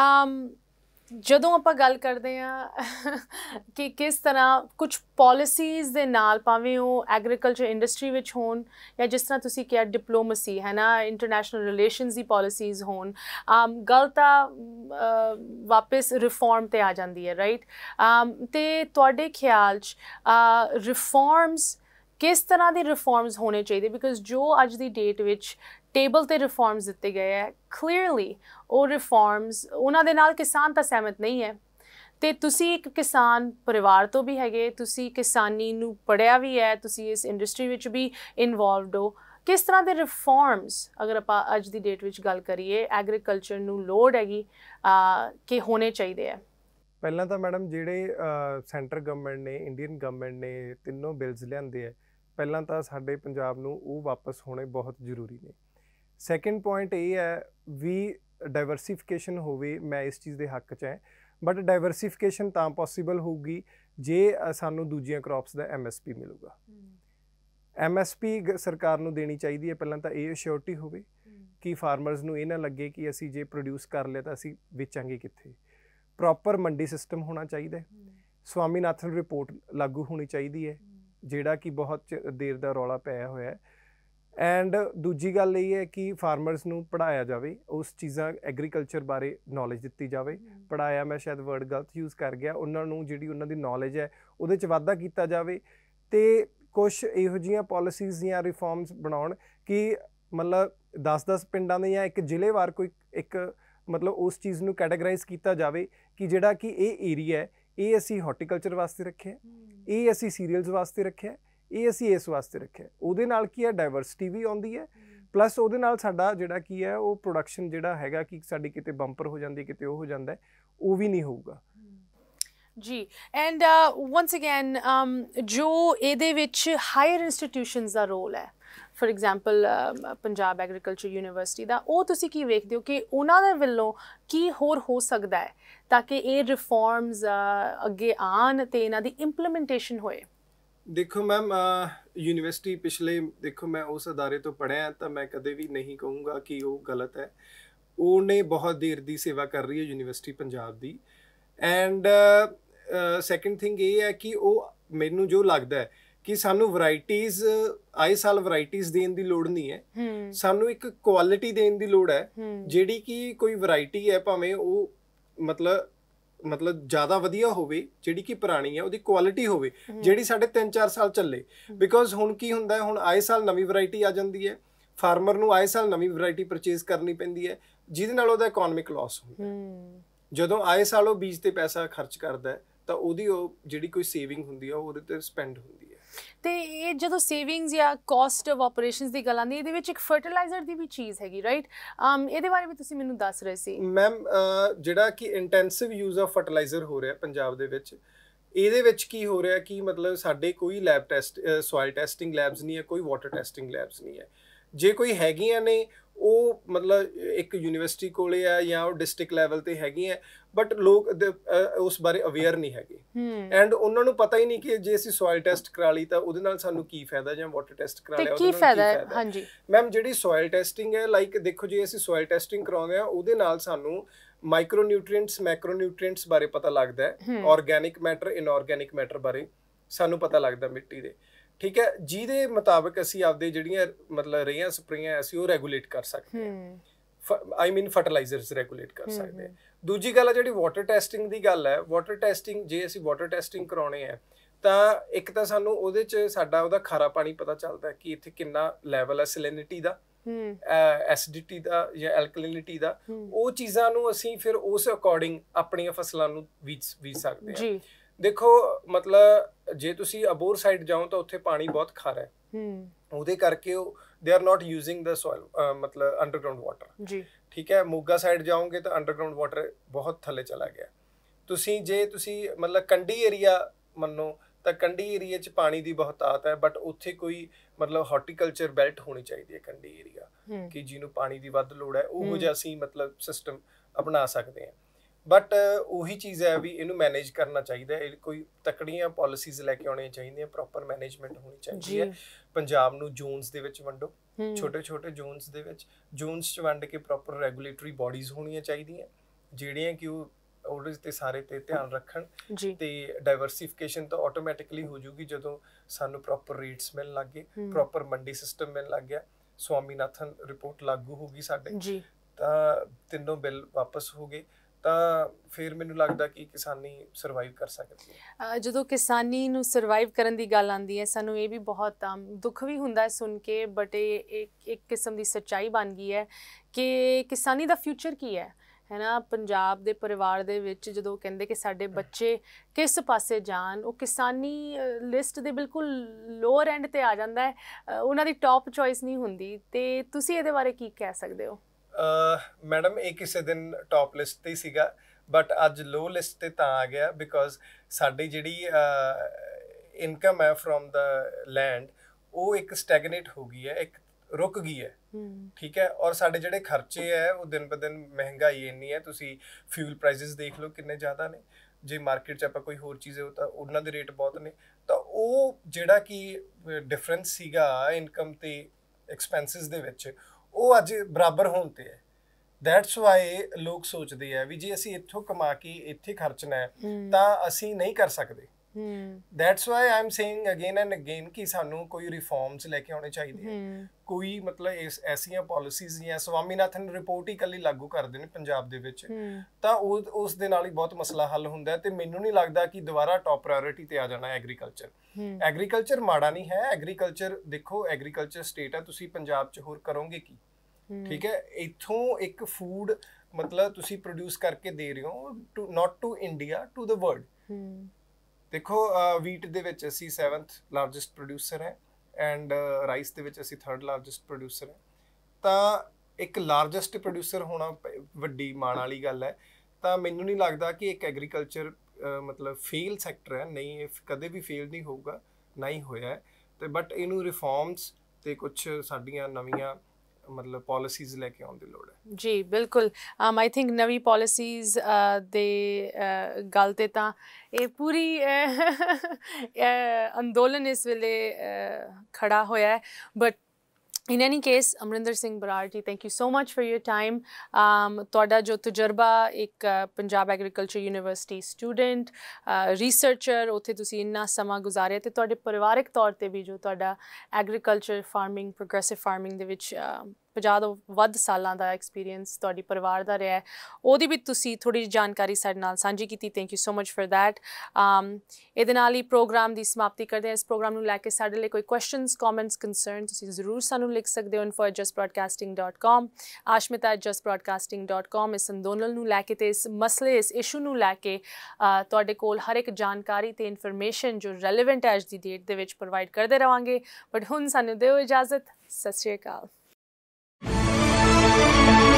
um ਜਦੋਂ ਆਪਾਂ ਗੱਲ ਕਰਦੇ ਆ ਕਿ ਕਿਸ ਤਰ੍ਹਾਂ ਕੁਝ ਪਾਲਿਸੀਜ਼ ਦੇ ਨਾਲ ਭਾਵੇਂ ਉਹ ਐਗਰੀਕਲਚਰ ਇੰਡਸਟਰੀ ਵਿੱਚ ਹੋਣ ਜਾਂ ਜਿਸ ਤਰ੍ਹਾਂ ਤੁਸੀਂ ਕਿਹਾ ਡਿਪਲੋਮੇਸੀ ਹੈ ਨਾ ਇੰਟਰਨੈਸ਼ਨਲ ਰਿਲੇਸ਼ਨਸ ਦੀ ਪਾਲਿਸੀਜ਼ ਹੋਣ ਆਮ ਗਲਤਾ ਵਾਪਸ ਰਿਫਾਰਮ ਤੇ ਆ ਜਾਂਦੀ ਹੈ ਰਾਈਟ ਆਮ ਤੇ ਤੁਹਾਡੇ ਖਿਆਲ 'ਚ ਰਿਫਾਰਮਸ ਕਿਸ ਤਰ੍ਹਾਂ ਦੇ ਰਿਫਾਰਮਸ ਹੋਣੇ ਚਾਹੀਦੇ ਬਿਕਾਜ਼ ਜੋ ਅੱਜ ਦੀ ਡੇਟ ਵਿੱਚ ਟੇਬਲ ਤੇ ਰਿਫਾਰਮਸ ਦਿੱਤੇ ਗਏ ਹੈ ਕਲੀਅਰਲੀ ਉਹ ਰਿਫਾਰਮਸ ਉਹਨਾਂ ਦੇ ਨਾਲ ਕਿਸਾਨ ਤਾਂ ਸਹਿਮਤ ਨਹੀਂ ਹੈ ਤੇ ਤੁਸੀਂ ਇੱਕ ਕਿਸਾਨ ਪਰਿਵਾਰ ਤੋਂ ਵੀ ਹੈਗੇ ਤੁਸੀਂ ਕਿਸਾਨੀ ਨੂੰ ਪੜਿਆ ਵੀ ਹੈ ਤੁਸੀਂ ਇਸ ਇੰਡਸਟਰੀ ਵਿੱਚ ਵੀ ਇਨਵੋਲਵਡ ਹੋ ਕਿਸ ਤਰ੍ਹਾਂ ਦੇ ਰਿਫਾਰਮਸ ਅਗਰ ਆਪਾਂ ਅੱਜ ਦੀ ਡੇਟ ਵਿੱਚ ਗੱਲ ਕਰੀਏ ਐਗਰੀਕਲਚਰ ਨੂੰ ਲੋਡ ਹੈਗੀ ਕਿ ਹੋਣੇ ਚਾਹੀਦੇ ਆ ਪਹਿਲਾਂ ਤਾਂ ਮੈਡਮ ਜਿਹੜੇ ਸੈਂਟਰ ਗਵਰਨਮੈਂਟ ਨੇ ਇੰਡੀਅਨ ਗਵਰਨਮੈਂਟ ਨੇ ਤਿੰਨੋਂ ਬਿਲਸ ਲਿਆਂਦੇ ਆ ਪਹਿਲਾਂ ਤਾਂ ਸਾਡੇ ਪੰਜਾਬ ਨੂੰ ਉਹ ਵਾਪਸ ਹੋਣੇ ਬਹੁਤ ਜ਼ਰੂਰੀ ਨੇ ਸੈਕੰਡ ਪੁਆਇੰਟ ਇਹ ਹੈ ਵੀ ਡਾਈਵਰਸਿਫਿਕੇਸ਼ਨ ਹੋਵੇ ਮੈਂ ਇਸ ਚੀਜ਼ ਦੇ ਹੱਕ 'ਚ ਹਾਂ ਬਟ ਡਾਈਵਰਸਿਫਿਕੇਸ਼ਨ ਤਾਂ ਪੋਸੀਬਲ ਹੋਊਗੀ ਜੇ ਸਾਨੂੰ ਦੂਜੀਆਂ ਕ੍ਰੌਪਸ ਦਾ ਐਮਐਸਪੀ ਮਿਲੂਗਾ ਐਮਐਸਪੀ ਸਰਕਾਰ ਨੂੰ ਦੇਣੀ ਚਾਹੀਦੀ ਹੈ ਪਹਿਲਾਂ ਤਾਂ ਇਹ ਅਸ਼ੋਰਟੀ ਹੋਵੇ ਕਿ ਫਾਰਮਰਸ ਨੂੰ ਇਹ ਨਾ ਲੱਗੇ ਕਿ ਅਸੀਂ ਜੇ ਪ੍ਰੋਡਿਊਸ ਕਰ ਲਿਆ ਤਾਂ ਅਸੀਂ ਵੇਚਾਂਗੇ ਕਿੱਥੇ ਪ੍ਰੋਪਰ ਮੰਡੀ ਸਿਸਟਮ ਹੋਣਾ ਚਾਹੀਦਾ ਹੈ ਸਵਾਮੀਨਾਥਨ ਰਿਪੋਰਟ ਲਾਗੂ ਹੋਣੀ ਚਾਹੀਦੀ ਹੈ ਜਿਹੜਾ ਕਿ ਬਹੁਤ ਦੇਰ ਦਾ ਰੌਲਾ ਪਿਆ ਹੋਇਆ ਹੈ ਐਂਡ ਦੂਜੀ ਗੱਲ ਇਹ ਹੈ ਕਿ ਫਾਰਮਰਸ ਨੂੰ ਪੜਾਇਆ ਜਾਵੇ ਉਸ ਚੀਜ਼ਾਂ ਐਗਰੀਕਲਚਰ ਬਾਰੇ ਨੌਲੇਜ ਦਿੱਤੀ ਜਾਵੇ ਪੜਾਇਆ ਮੈਂ ਸ਼ਾਇਦ ਵਰਡ ਗਲਤ ਯੂਜ਼ ਕਰ ਗਿਆ ਉਹਨਾਂ ਨੂੰ ਜਿਹੜੀ ਉਹਨਾਂ ਦੀ ਨੌਲੇਜ ਹੈ ਉਹਦੇ ਚ ਵਾਧਾ ਕੀਤਾ ਜਾਵੇ ਤੇ ਕੁਝ ਇਹੋ ਜੀਆਂ ਪਾਲਿਸੀਜ਼ ਜਾਂ ਰਿਫਾਰਮਸ ਬਣਾਉਣ ਕਿ ਮਤਲਬ 10-10 ਪਿੰਡਾਂ ਦੇ ਜਾਂ ਇੱਕ ਜ਼ਿਲ੍ਹੇਵਾਰ ਕੋਈ ਇੱਕ ਮਤਲਬ ਉਸ ਚੀਜ਼ ਨੂੰ ਕੈਟਾਗਰਾਈਜ਼ ਕੀਤਾ ਜਾਵੇ ਕਿ ਜਿਹੜਾ ਕਿ ਇਹ ਏਰੀਆ ਹੈ ਇਹ ਅਸੀਂ ਹਾਰਟੀਕਲਚਰ ਵਾਸਤੇ ਰੱਖਿਆ ਇਹ ਅਸੀਂ ਸੀਰੀਅਲਸ ਵਾਸਤੇ ਰੱਖਿਆ ਇਹ ਅਸੀਂ ਇਸ ਵਾਸਤੇ ਰੱਖਿਆ ਉਹਦੇ ਨਾਲ ਕੀ ਹੈ ਡਾਈਵਰਸਿਟੀ ਵੀ ਆਉਂਦੀ ਹੈ ਪਲੱਸ ਉਹਦੇ ਨਾਲ ਸਾਡਾ ਜਿਹੜਾ ਕੀ ਹੈ ਉਹ ਪ੍ਰੋਡਕਸ਼ਨ ਜਿਹੜਾ ਹੈਗਾ ਕਿ ਸਾਡੀ ਕਿਤੇ ਬੰਪਰ ਹੋ ਜਾਂਦੀ ਕਿਤੇ ਉਹ ਹੋ ਜਾਂਦਾ ਉਹ ਵੀ ਨਹੀਂ ਹੋਊਗਾ ਜੀ ਐਂਡ ਵਾਂਸ ਅਗੇਨ ਜੋ ਇਹਦੇ ਵਿੱਚ ਹਾਇਰ ਇੰਸਟੀਟਿਊਸ਼ਨਸ ਦਾ ਰੋਲ ਹੈ for example Punjab agriculture university ਦਾ ਉਹ ਤੁਸੀਂ ਕੀ ਵੇਖਦੇ ਹੋ ਕਿ ਉਹਨਾਂ ਦੇ ਵੱਲੋਂ ਕੀ ਹੋਰ ਹੋ ਸਕਦਾ ਹੈ ਤਾਂ ਕਿ ਇਹ ਰਿਫਾਰਮਸ ਅੱਗੇ ਆਣ ਤੇ ਇਹਨਾਂ ਦੀ ਇੰਪਲੀਮੈਂਟੇਸ਼ਨ ਹੋਏ ਦੇਖੋ ਮੈਮ ਯੂਨੀਵਰਸਿਟੀ ਪਿਛਲੇ ਦੇਖੋ ਮੈਂ ਉਸ ادارے ਤੋਂ ਪੜ੍ਹਿਆ ਤਾਂ ਮੈਂ ਕਦੇ ਵੀ ਨਹੀਂ ਕਹੂੰਗਾ ਕਿ ਉਹ ਗਲਤ ਹੈ ਉਹਨੇ ਬਹੁਤ ਧੀਰ ਦੀ ਸੇਵਾ ਕਰ ਰਹੀ ਹੈ ਯੂਨੀਵਰਸਿਟੀ ਪੰਜਾਬ ਦੀ ਐਂਡ ਸੈਕੰਡ ਥਿੰਗ ਇਹ ਹੈ ਕਿ ਉਹ ਮੈਨੂੰ ਜੋ ਲੱਗਦਾ ਹੈ ਕਿ ਸਾਨੂੰ ਵੈਰਾਈਟੀਆਂ ਆਏ ਸਾਲ ਵੈਰਾਈਟੀਆਂ ਦੇਣ ਦੀ ਲੋੜ ਨਹੀਂ ਹੈ ਸਾਨੂੰ ਇੱਕ ਕੁਆਲਿਟੀ ਦੇਣ ਦੀ ਲੋੜ ਹੈ ਜਿਹੜੀ ਕਿ ਕੋਈ ਵੈਰਾਈਟੀ ਹੈ ਭਾਵੇਂ ਉਹ ਮਤਲਬ ਮਤਲਬ ਜ਼ਿਆਦਾ ਵਧੀਆ ਹੋਵੇ ਜਿਹੜੀ ਕਿ ਪੁਰਾਣੀ ਹੈ ਉਹਦੀ ਕੁਆਲਿਟੀ ਹੋਵੇ ਜਿਹੜੀ ਸਾਡੇ 3-4 ਸਾਲ ਚੱਲੇ ਬਿਕੋਜ਼ ਹੁਣ ਕੀ ਹੁੰਦਾ ਹੈ ਹੁਣ ਆਏ ਸਾਲ ਨਵੀਂ ਵੈਰਾਈਟੀ ਆ ਜਾਂਦੀ ਹੈ ਫਾਰਮਰ ਨੂੰ ਆਏ ਸਾਲ ਨਵੀਂ ਵੈਰਾਈਟੀ ਪਰਚੇਸ ਕਰਨੀ ਪੈਂਦੀ ਹੈ ਜਿਹਦੇ ਨਾਲ ਉਹਦਾ ਇਕਨੋਮਿਕ ਲਾਸ ਹੁੰਦਾ ਹੈ ਜਦੋਂ ਆਏ ਸਾਲ ਉਹ ਬੀਜ ਤੇ ਪੈਸਾ ਖਰਚ ਕਰਦਾ ਹੈ ਤਾਂ ਉਹਦੀ ਉਹ ਜਿਹੜੀ ਕੋਈ ਸੇਵਿੰਗ ਹੁੰਦੀ ਹੈ ਉਹ ਉਹਦੇ ਤੇ ਸਪੈਂਡ ਹੁੰਦੀ ਹੈ ਤੇ ਇਹ ਜਦੋਂ ਸੇਵਿੰਗਸ ਜਾਂ ਕਾਸਟ ਆਫ ਆਪਰੇਸ਼ਨਸ ਦੀ ਗੱਲ ਹੈ ਇਹਦੇ ਵਿੱਚ ਇੱਕ ਫਰਟੀਲਾਈਜ਼ਰ ਦੀ ਵੀ ਚੀਜ਼ ਹੈਗੀ ਰਾਈਟ ਇਹਦੇ ਬਾਰੇ ਵੀ ਤੁਸੀਂ ਮੈਨੂੰ ਦੱਸ ਰਹੇ ਸੀ ਮੈਮ ਜਿਹੜਾ ਕਿ ਇੰਟੈਂਸਿਵ ਯੂਜ਼ ਆਫ ਫਰਟੀਲਾਈਜ਼ਰ ਹੋ ਰਿਹਾ ਪੰਜਾਬ ਦੇ ਵਿੱਚ ਇਹਦੇ ਵਿੱਚ ਕੀ ਹੋ ਰਿਹਾ ਕਿ ਮਤਲਬ ਸਾਡੇ ਕੋਈ lab test soil testing labs ਨਹੀਂ ਹੈ ਕੋਈ ਵਾਟਰ ਟੈਸਟਿੰਗ ਲੈਬਸ ਨਹੀਂ ਹੈ ਜੇ ਕੋਈ ਹੈਗੀਆਂ ਨੇ ਉਹ ਮਤਲਬ ਇੱਕ ਯੂਨੀਵਰਸਿਟੀ ਕੋਲੇ ਆ ਜਾਂ ਉਹ ਡਿਸਟ੍ਰਿਕਟ ਲੈਵਲ ਤੇ ਹੈਗੀ ਹੈ ਬਟ ਲੋਕ ਉਸ ਬਾਰੇ ਅਵੇਅਰ ਨਹੀਂ ਹੈਗੇ ਐਂਡ ਉਹਨਾਂ ਨੂੰ ਪਤਾ ਹੀ ਨਹੀਂ ਕਿ ਜੇ ਅਸੀਂ ਸੋਇਲ ਟੈਸਟ ਕਰਾ ਲਈ ਤਾਂ ਉਹਦੇ ਨਾਲ ਸਾਨੂੰ ਕੀ ਫਾਇਦਾ ਜਾਂ ਵਾਟਰ ਟੈਸਟ ਕਰਾ ਲਿਆ ਉਹਦੇ ਨਾਲ ਕੀ ਫਾਇਦਾ ਹੈ ਹਾਂਜੀ ਮੈਮ ਜਿਹੜੀ ਸੋਇਲ ਟੈਸਟਿੰਗ ਹੈ ਲਾਈਕ ਦੇਖੋ ਜੇ ਅਸੀਂ ਸੋਇਲ ਟੈਸਟਿੰਗ ਕਰਾਉਂਦੇ ਆ ਉਹਦੇ ਨਾਲ ਸਾਨੂੰ ਮਾਈਕਰੋ ਨਿਊਟ੍ਰੀਐਂਟਸ ਮੈਕਰੋ ਨਿਊਟ੍ਰੀਐਂਟਸ ਬਾਰੇ ਪਤਾ ਲੱਗਦਾ ਹੈ ਆਰਗੈਨਿਕ ਮੈਟਰ ਇਨਆਰਗੈਨਿਕ ਮੈਟਰ ਬਾਰੇ ਸਾਨੂੰ ਪਤਾ ਲੱਗਦਾ ਮਿੱਟੀ ਦੇ ਠੀਕ ਹੈ ਜਿਹਦੇ ਮੁਤਾਬਕ ਅਸੀਂ ਆਪਦੇ ਜਿਹੜੀਆਂ ਮਤਲਬ ਰਹੀਆਂ ਸਪਰੇਆਂ ਅਸੀਂ ਉਹ ਰੈਗੂਲੇਟ ਕਰ ਸਕਦੇ ਹਾਂ ਆਈ ਮੀਨ ਫਰਟੀਲਾਈਜ਼ਰਸ ਰੈਗੂਲੇਟ ਕਰ ਸਕਦੇ ਹਾਂ ਦੂਜੀ ਗੱਲ ਹੈ ਜਿਹੜੀ ਵਾਟਰ ਟੈਸਟਿੰਗ ਦੀ ਗੱਲ ਹੈ ਵਾਟਰ ਟੈਸਟਿੰਗ ਜੇ ਅਸੀਂ ਵਾਟਰ ਟੈਸਟਿੰਗ ਕਰਾਉਣੇ ਆ ਤਾਂ ਇੱਕ ਤਾਂ ਸਾਨੂੰ ਉਹਦੇ 'ਚ ਸਾਡਾ ਉਹਦਾ ਖਾਰਾ ਪਾਣੀ ਪਤਾ ਚੱਲਦਾ ਕਿ ਇੱਥੇ ਕਿੰਨਾ ਲੈਵਲ ਹੈ ਸਲਿਨਿਟੀ ਦਾ ਹਮ ਐਸਿਡਿਟੀ ਦਾ ਜਾਂ ਐਲਕਲਿਨਿਟੀ ਦਾ ਉਹ ਚੀਜ਼ਾਂ ਨੂੰ ਅਸੀਂ ਫਿਰ ਉਸ ਅਕੋਰਡਿੰਗ ਆਪਣੀਆਂ ਫਸਲਾਂ ਨੂੰ ਵੀ ਵੀ ਸਕਦੇ ਹਾਂ ਜੀ ਦੇਖੋ ਮਤਲਬ ਜੇ ਤੁਸੀਂ ਅਬੋਰ ਸਾਈਡ ਜਾਓ ਤਾਂ ਉੱਥੇ ਪਾਣੀ ਬਹੁਤ ਖਾਰਾ ਹੈ ਹੂੰ ਉਹਦੇ ਕਰਕੇ ਉਹ they are not using the soil ਮਤਲਬ ਅੰਡਰਗਰਾਉਂਡ ਵਾਟਰ ਜੀ ਠੀਕ ਹੈ ਮੋਗਾ ਸਾਈਡ ਜਾਓਗੇ ਤਾਂ ਅੰਡਰਗਰਾਉਂਡ ਵਾਟਰ ਬਹੁਤ ਥੱਲੇ ਚਲਾ ਗਿਆ ਤੁਸੀਂ ਜੇ ਤੁਸੀਂ ਮਤਲਬ ਕੰਡੀ ਏਰੀਆ ਮੰਨੋ ਤਾਂ ਕੰਡੀ ਏਰੀਆ 'ਚ ਪਾਣੀ ਦੀ ਬਹੁਤ ਆਤ ਹੈ ਬਟ ਉੱਥੇ ਕੋਈ ਮਤਲਬ ਹਾਰਟੀਕਲਚਰ ਬੈਲਟ ਹੋਣੀ ਚਾਹੀਦੀ ਹੈ ਕੰਡੀ ਏਰੀਆ ਕਿ ਜਿਹਨੂੰ ਪਾਣੀ ਦੀ ਵੱਧ ਲੋੜ ਹੈ ਉਹੋ ਜਿਹਾ ਅਸੀਂ ਮਤਲਬ ਸਿਸਟਮ ਅਪਣਾ ਸਕਦੇ ਹਾਂ ਬਟ ਉਹੀ ਚੀਜ਼ ਹੈ ਵੀ ਇਹਨੂੰ ਮੈਨੇਜ ਕਰਨਾ ਚਾਹੀਦਾ ਹੈ ਕੋਈ ਤਕੜੀਆਂ ਪਾਲਿਸੀਜ਼ ਲੈ ਕੇ ਆਉਣੀਆਂ ਚਾਹੀਦੀਆਂ ਪ੍ਰੋਪਰ ਮੈਨੇਜਮੈਂਟ ਹੋਣੀ ਚਾਹੀਦੀ ਹੈ ਪੰਜਾਬ ਨੂੰ ਜ਼ੋਨਸ ਦੇ ਵਿੱਚ ਵੰਡੋ ਛੋਟੇ ਛੋਟੇ ਜ਼ੋਨਸ ਦੇ ਵਿੱਚ ਜ਼ੋਨਸ 'ਚ ਵੰਡ ਕੇ ਪ੍ਰੋਪਰ ਰੈਗੂਲੇਟਰੀ ਬਾਡੀਜ਼ ਹੋਣੀਆਂ ਚਾਹੀਦੀਆਂ ਜਿਹੜੀਆਂ ਕਿ ਉਹ ਆਰਡਰਸ ਤੇ ਸਾਰੇ ਤੇ ਧਿਆਨ ਰੱਖਣ ਤੇ ਡਾਈਵਰਸਿਫਿਕੇਸ਼ਨ ਤਾਂ ਆਟੋਮੈਟਿਕਲੀ ਹੋ ਜੂਗੀ ਜਦੋਂ ਸਾਨੂੰ ਪ੍ਰੋਪਰ ਰੇਟਸ ਮਿਲਣ ਲੱਗੇ ਪ੍ਰੋਪਰ ਮੰਡੀ ਸਿਸਟਮ ਮਿਲਣ ਲੱਗ ਗਿਆ ਸਵਾਮੀਨਾਥਨ ਰਿਪੋਰਟ ਲਾਗੂ ਹੋ ਗਈ ਸਾਡੇ ਤਾਂ ਤਿੰਨੋਂ ਬਿੱਲ ਵਾਪਸ ਹੋ ਗਏ ਤਾਂ ਫਿਰ ਮੈਨੂੰ ਲੱਗਦਾ ਕਿ ਕਿਸਾਨੀ ਸਰਵਾਈਵ ਕਰ ਸਕਦੀ ਹੈ ਜਦੋਂ ਕਿਸਾਨੀ ਨੂੰ ਸਰਵਾਈਵ ਕਰਨ ਦੀ ਗੱਲ ਆਉਂਦੀ ਹੈ ਸਾਨੂੰ ਇਹ ਵੀ ਬਹੁਤ ਦੁੱਖ ਵੀ ਹੁੰਦਾ ਹੈ ਸੁਣ ਕੇ ਬਟ ਇਹ ਇੱਕ ਕਿਸਮ ਦੀ ਸੱਚਾਈ ਬਣ ਗਈ ਹੈ ਕਿ ਕਿਸਾਨੀ ਦਾ ਫਿਊਚਰ ਕੀ ਹੈ ਹੈ ਨਾ ਪੰਜਾਬ ਦੇ ਪਰਿਵਾਰ ਦੇ ਵਿੱਚ ਜਦੋਂ ਕਹਿੰਦੇ ਕਿ ਸਾਡੇ ਬੱਚੇ ਕਿਸ ਪਾਸੇ ਜਾਣ ਉਹ ਕਿਸਾਨੀ ਲਿਸਟ ਦੇ ਬਿਲਕੁਲ ਲੋਅਰ ਐਂਡ ਤੇ ਆ ਜਾਂਦਾ ਹੈ ਉਹਨਾਂ ਦੀ ਟੌਪ ਚੋਇਸ ਨਹੀਂ ਹੁੰਦੀ ਤੇ ਤੁਸੀਂ ਇਹਦੇ ਬਾਰੇ ਕੀ ਕਹਿ ਸਕਦੇ ਹੋ ਮੈਡਮ ਇਹ ਕਿਸੇ ਦਿਨ ਟਾਪ ਲਿਸਟ ਤੇ ਸੀਗਾ ਬਟ ਅੱਜ ਲੋ ਲਿਸਟ ਤੇ ਤਾਂ ਆ ਗਿਆ ਬਿਕੋਜ਼ ਸਾਡੀ ਜਿਹੜੀ ਇਨਕਮ ਹੈ ਫਰੋਮ ਦਾ ਲੈਂਡ ਉਹ ਇੱਕ ਸਟੈਗਨੇਟ ਹੋ ਗਈ ਹੈ ਇੱਕ ਰੁਕ ਗਈ ਹੈ ਠੀਕ ਹੈ ਔਰ ਸਾਡੇ ਜਿਹੜੇ ਖਰਚੇ ਹੈ ਉਹ ਦਿਨ ਬਦਨ ਮਹਿੰਗਾਈ ਇੰਨੀ ਹੈ ਤੁਸੀਂ ਫਿਊਲ ਪ੍ਰਾਈਸਸ ਦੇਖ ਲਓ ਕਿੰਨੇ ਜ਼ਿਆਦਾ ਨੇ ਜੇ ਮਾਰਕੀਟ 'ਚ ਆਪਾਂ ਕੋਈ ਹੋਰ ਚੀਜ਼ ਹੋ ਤਾਂ ਉਹਨਾਂ ਦੇ ਰੇਟ ਬਹੁਤ ਨੇ ਤਾਂ ਉਹ ਜਿਹੜਾ ਕਿ ਡਿਫਰੈਂਸ ਸੀਗਾ ਇਨਕਮ ਤੇ ਐਕਸਪੈਂਸਸ ਦੇ ਵਿੱਚ ਉਹ ਅੱਜ ਬਰਾਬਰ ਹੋਣ ਤੇ ਹੈ ਦੈਟਸ ਵਾਈ ਲੋਕ ਸੋਚਦੇ ਆ ਵੀ ਜੇ ਅਸੀਂ ਇੱਥੋਂ ਕਮਾ ਕੇ ਇੱਥੇ ਖਰਚਣਾ ਤਾਂ ਅਸੀਂ ਨਹੀਂ ਕਰ ਸਕਦੇ that's why I'm saying again and again ਕਿ ਸਾਨੂੰ ਕੋਈ ਰਿਫਾਰਮਸ ਲੈ ਕੇ ਆਉਣੇ ਚਾਹੀਦੇ ਆ ਕੋਈ ਮਤਲਬ ਇਸ ਐਸੀਆਂ ਪਾਲਿਸੀਜ਼ ਜਾਂ ਸਵਾਮੀਨਾਥਨ ਰਿਪੋਰਟ ਹੀ ਕੱਲੀ ਲਾਗੂ ਕਰਦੇ ਨੇ ਪੰਜਾਬ ਦੇ ਵਿੱਚ ਤਾਂ ਉਹ ਉਸ ਦੇ ਨਾਲ ਹੀ ਬਹੁਤ ਮਸਲਾ ਹੱਲ ਹੁੰਦਾ ਤੇ ਮੈਨੂੰ ਨਹੀਂ ਲੱਗਦਾ ਕਿ ਦੁਬਾਰਾ ਟੌਪ ਪ੍ਰਾਇੋਰਟੀ ਤੇ ਆ ਜਾਣਾ ਐਗਰੀਕਲਚਰ ਐਗਰੀਕਲਚਰ ਮਾੜਾ ਨਹੀਂ ਹੈ ਐਗਰੀਕਲਚਰ ਦੇਖੋ ਐਗਰੀਕਲਚਰ ਸਟੇਟ ਆ ਤੁਸੀਂ ਪੰਜਾਬ 'ਚ ਹੋਰ ਕਰੋਗੇ ਕੀ ਠੀਕ ਹੈ ਇਥੋਂ ਇੱਕ ਫੂਡ ਮਤਲਬ ਤੁਸੀਂ ਪ੍ਰੋਡਿਊਸ ਕਰਕੇ ਦੇ ਰਹੇ ਹੋ to not to India to the world ਦੇਖੋ ਵੀਟ ਦੇ ਵਿੱਚ ਅਸੀਂ 7th ਲਾਰਜੈਸਟ ਪ੍ਰੋਡਿਊਸਰ ਹੈ ਐਂਡ ਰਾਈਸ ਦੇ ਵਿੱਚ ਅਸੀਂ 3rd ਲਾਰਜੈਸਟ ਪ੍ਰੋਡਿਊਸਰ ਹੈ ਤਾਂ ਇੱਕ ਲਾਰਜੈਸਟ ਪ੍ਰੋਡਿਊਸਰ ਹੋਣਾ ਵੱਡੀ ਮਾਣ ਵਾਲੀ ਗੱਲ ਹੈ ਤਾਂ ਮੈਨੂੰ ਨਹੀਂ ਲੱਗਦਾ ਕਿ ਇੱਕ ਐਗਰੀਕਲਚਰ ਮਤਲਬ ਫੇਲ ਸੈਕਟਰ ਹੈ ਨਹੀਂ ਇਹ ਕਦੇ ਵੀ ਫੇਲ ਨਹੀਂ ਹੋਊਗਾ ਨਹੀਂ ਹੋਇਆ ਤੇ ਬਟ ਇਹਨੂੰ ਰਿਫਾਰਮਸ ਤੇ ਕੁਝ ਸਾਡੀਆਂ ਨਵੀਆਂ ਮਤਲਬ ਪਾਲਿਸੀਜ਼ ਲੈ ਕੇ ਆਉਣ ਦੀ ਲੋੜ ਹੈ ਜੀ ਬਿਲਕੁਲ ਆਮ ਆਈ ਥਿੰਕ ਨਵੀਂ ਪਾਲਿਸੀਜ਼ ਦੇ ਗੱਲ ਤੇ ਤਾਂ ਇਹ ਪੂਰੀ ਅੰਦੋਲਨ ਇਸ ਵੇਲੇ ਖੜਾ ਹੋਇਆ ਹੈ but in any case Amarinder Singh Brar ji thank you so much for your time ਤੁਹਾਡਾ ਜੋ ਤਜਰਬਾ ਇੱਕ Punjab agriculture university student researcher ਉੱਥੇ ਤੁਸੀਂ ਇੰਨਾ ਸਮਾਂ ਗੁਜ਼ਾਰਿਆ ਤੇ ਤੁਹਾਡੇ ਪਰਿਵਾਰਕ ਤੌਰ ਤੇ ਵੀ ਜੋ ਤੁਹਾਡਾ ਐਗਰੀਕਲਚਰ ਫਾਰਮਿੰਗ ਪ੍ਰੋਗਰੈਸਿਵ ਫਾਰਮਿੰਗ ਦੇ ਵਿੱਚ 50 ਤੋਂ ਵੱਧ ਸਾਲਾਂ ਦਾ ਐਕਸਪੀਰੀਅੰਸ ਤੁਹਾਡੀ ਪਰਿਵਾਰ ਦਾ ਰਿਹਾ ਹੈ ਉਹਦੀ ਵੀ ਤੁਸੀਂ ਥੋੜੀ ਜਿਹੀ ਜਾਣਕਾਰੀ ਸਾਡੇ ਨਾਲ ਸਾਂਝੀ ਕੀਤੀ thank you so much for that um ਇਹਦੇ ਨਾਲ ਹੀ ਪ੍ਰੋਗਰਾਮ ਦੀ ਸਮਾਪਤੀ ਕਰਦੇ ਹਾਂ ਇਸ ਪ੍ਰੋਗਰਾਮ ਨੂੰ ਲੈ ਕੇ ਸਾਡੇ ਲਈ ਕੋਈ ਕੁਐਸਚਨਸ ਕਮੈਂਟਸ ਕਨਸਰਨ ਤੁਸੀਂ ਜ਼ਰੂਰ ਸਾਨੂੰ ਲਿਖ ਸਕਦੇ ਹੋ info@justbroadcasting.com ashmita@justbroadcasting.com ਇਸ ਅੰਦੋਲਨ ਨੂੰ ਲੈ ਕੇ ਤੇ ਇਸ ਮਸਲੇ ਇਸ ਇਸ਼ੂ ਨੂੰ ਲੈ ਕੇ ਤੁਹਾਡੇ ਕੋਲ ਹਰ ਇੱਕ ਜਾਣਕਾਰੀ ਤੇ ਇਨਫੋਰਮੇਸ਼ਨ ਜੋ ਰੈਲੇਵੈਂਟ ਹੈ ਅੱਜ ਦੀ ਡੇਟ ਦੇ ਵਿੱਚ ਪ੍ਰੋਵਾਈਡ ਕਰਦੇ ਰਵਾਂਗੇ ਬਟ ਹੁਣ ਸਾਨੂੰ ਦਿਓ ਇਜਾਜ਼ਤ ਸਤਿ ਸ਼੍ਰੀ ਅਕਾਲ Thank you.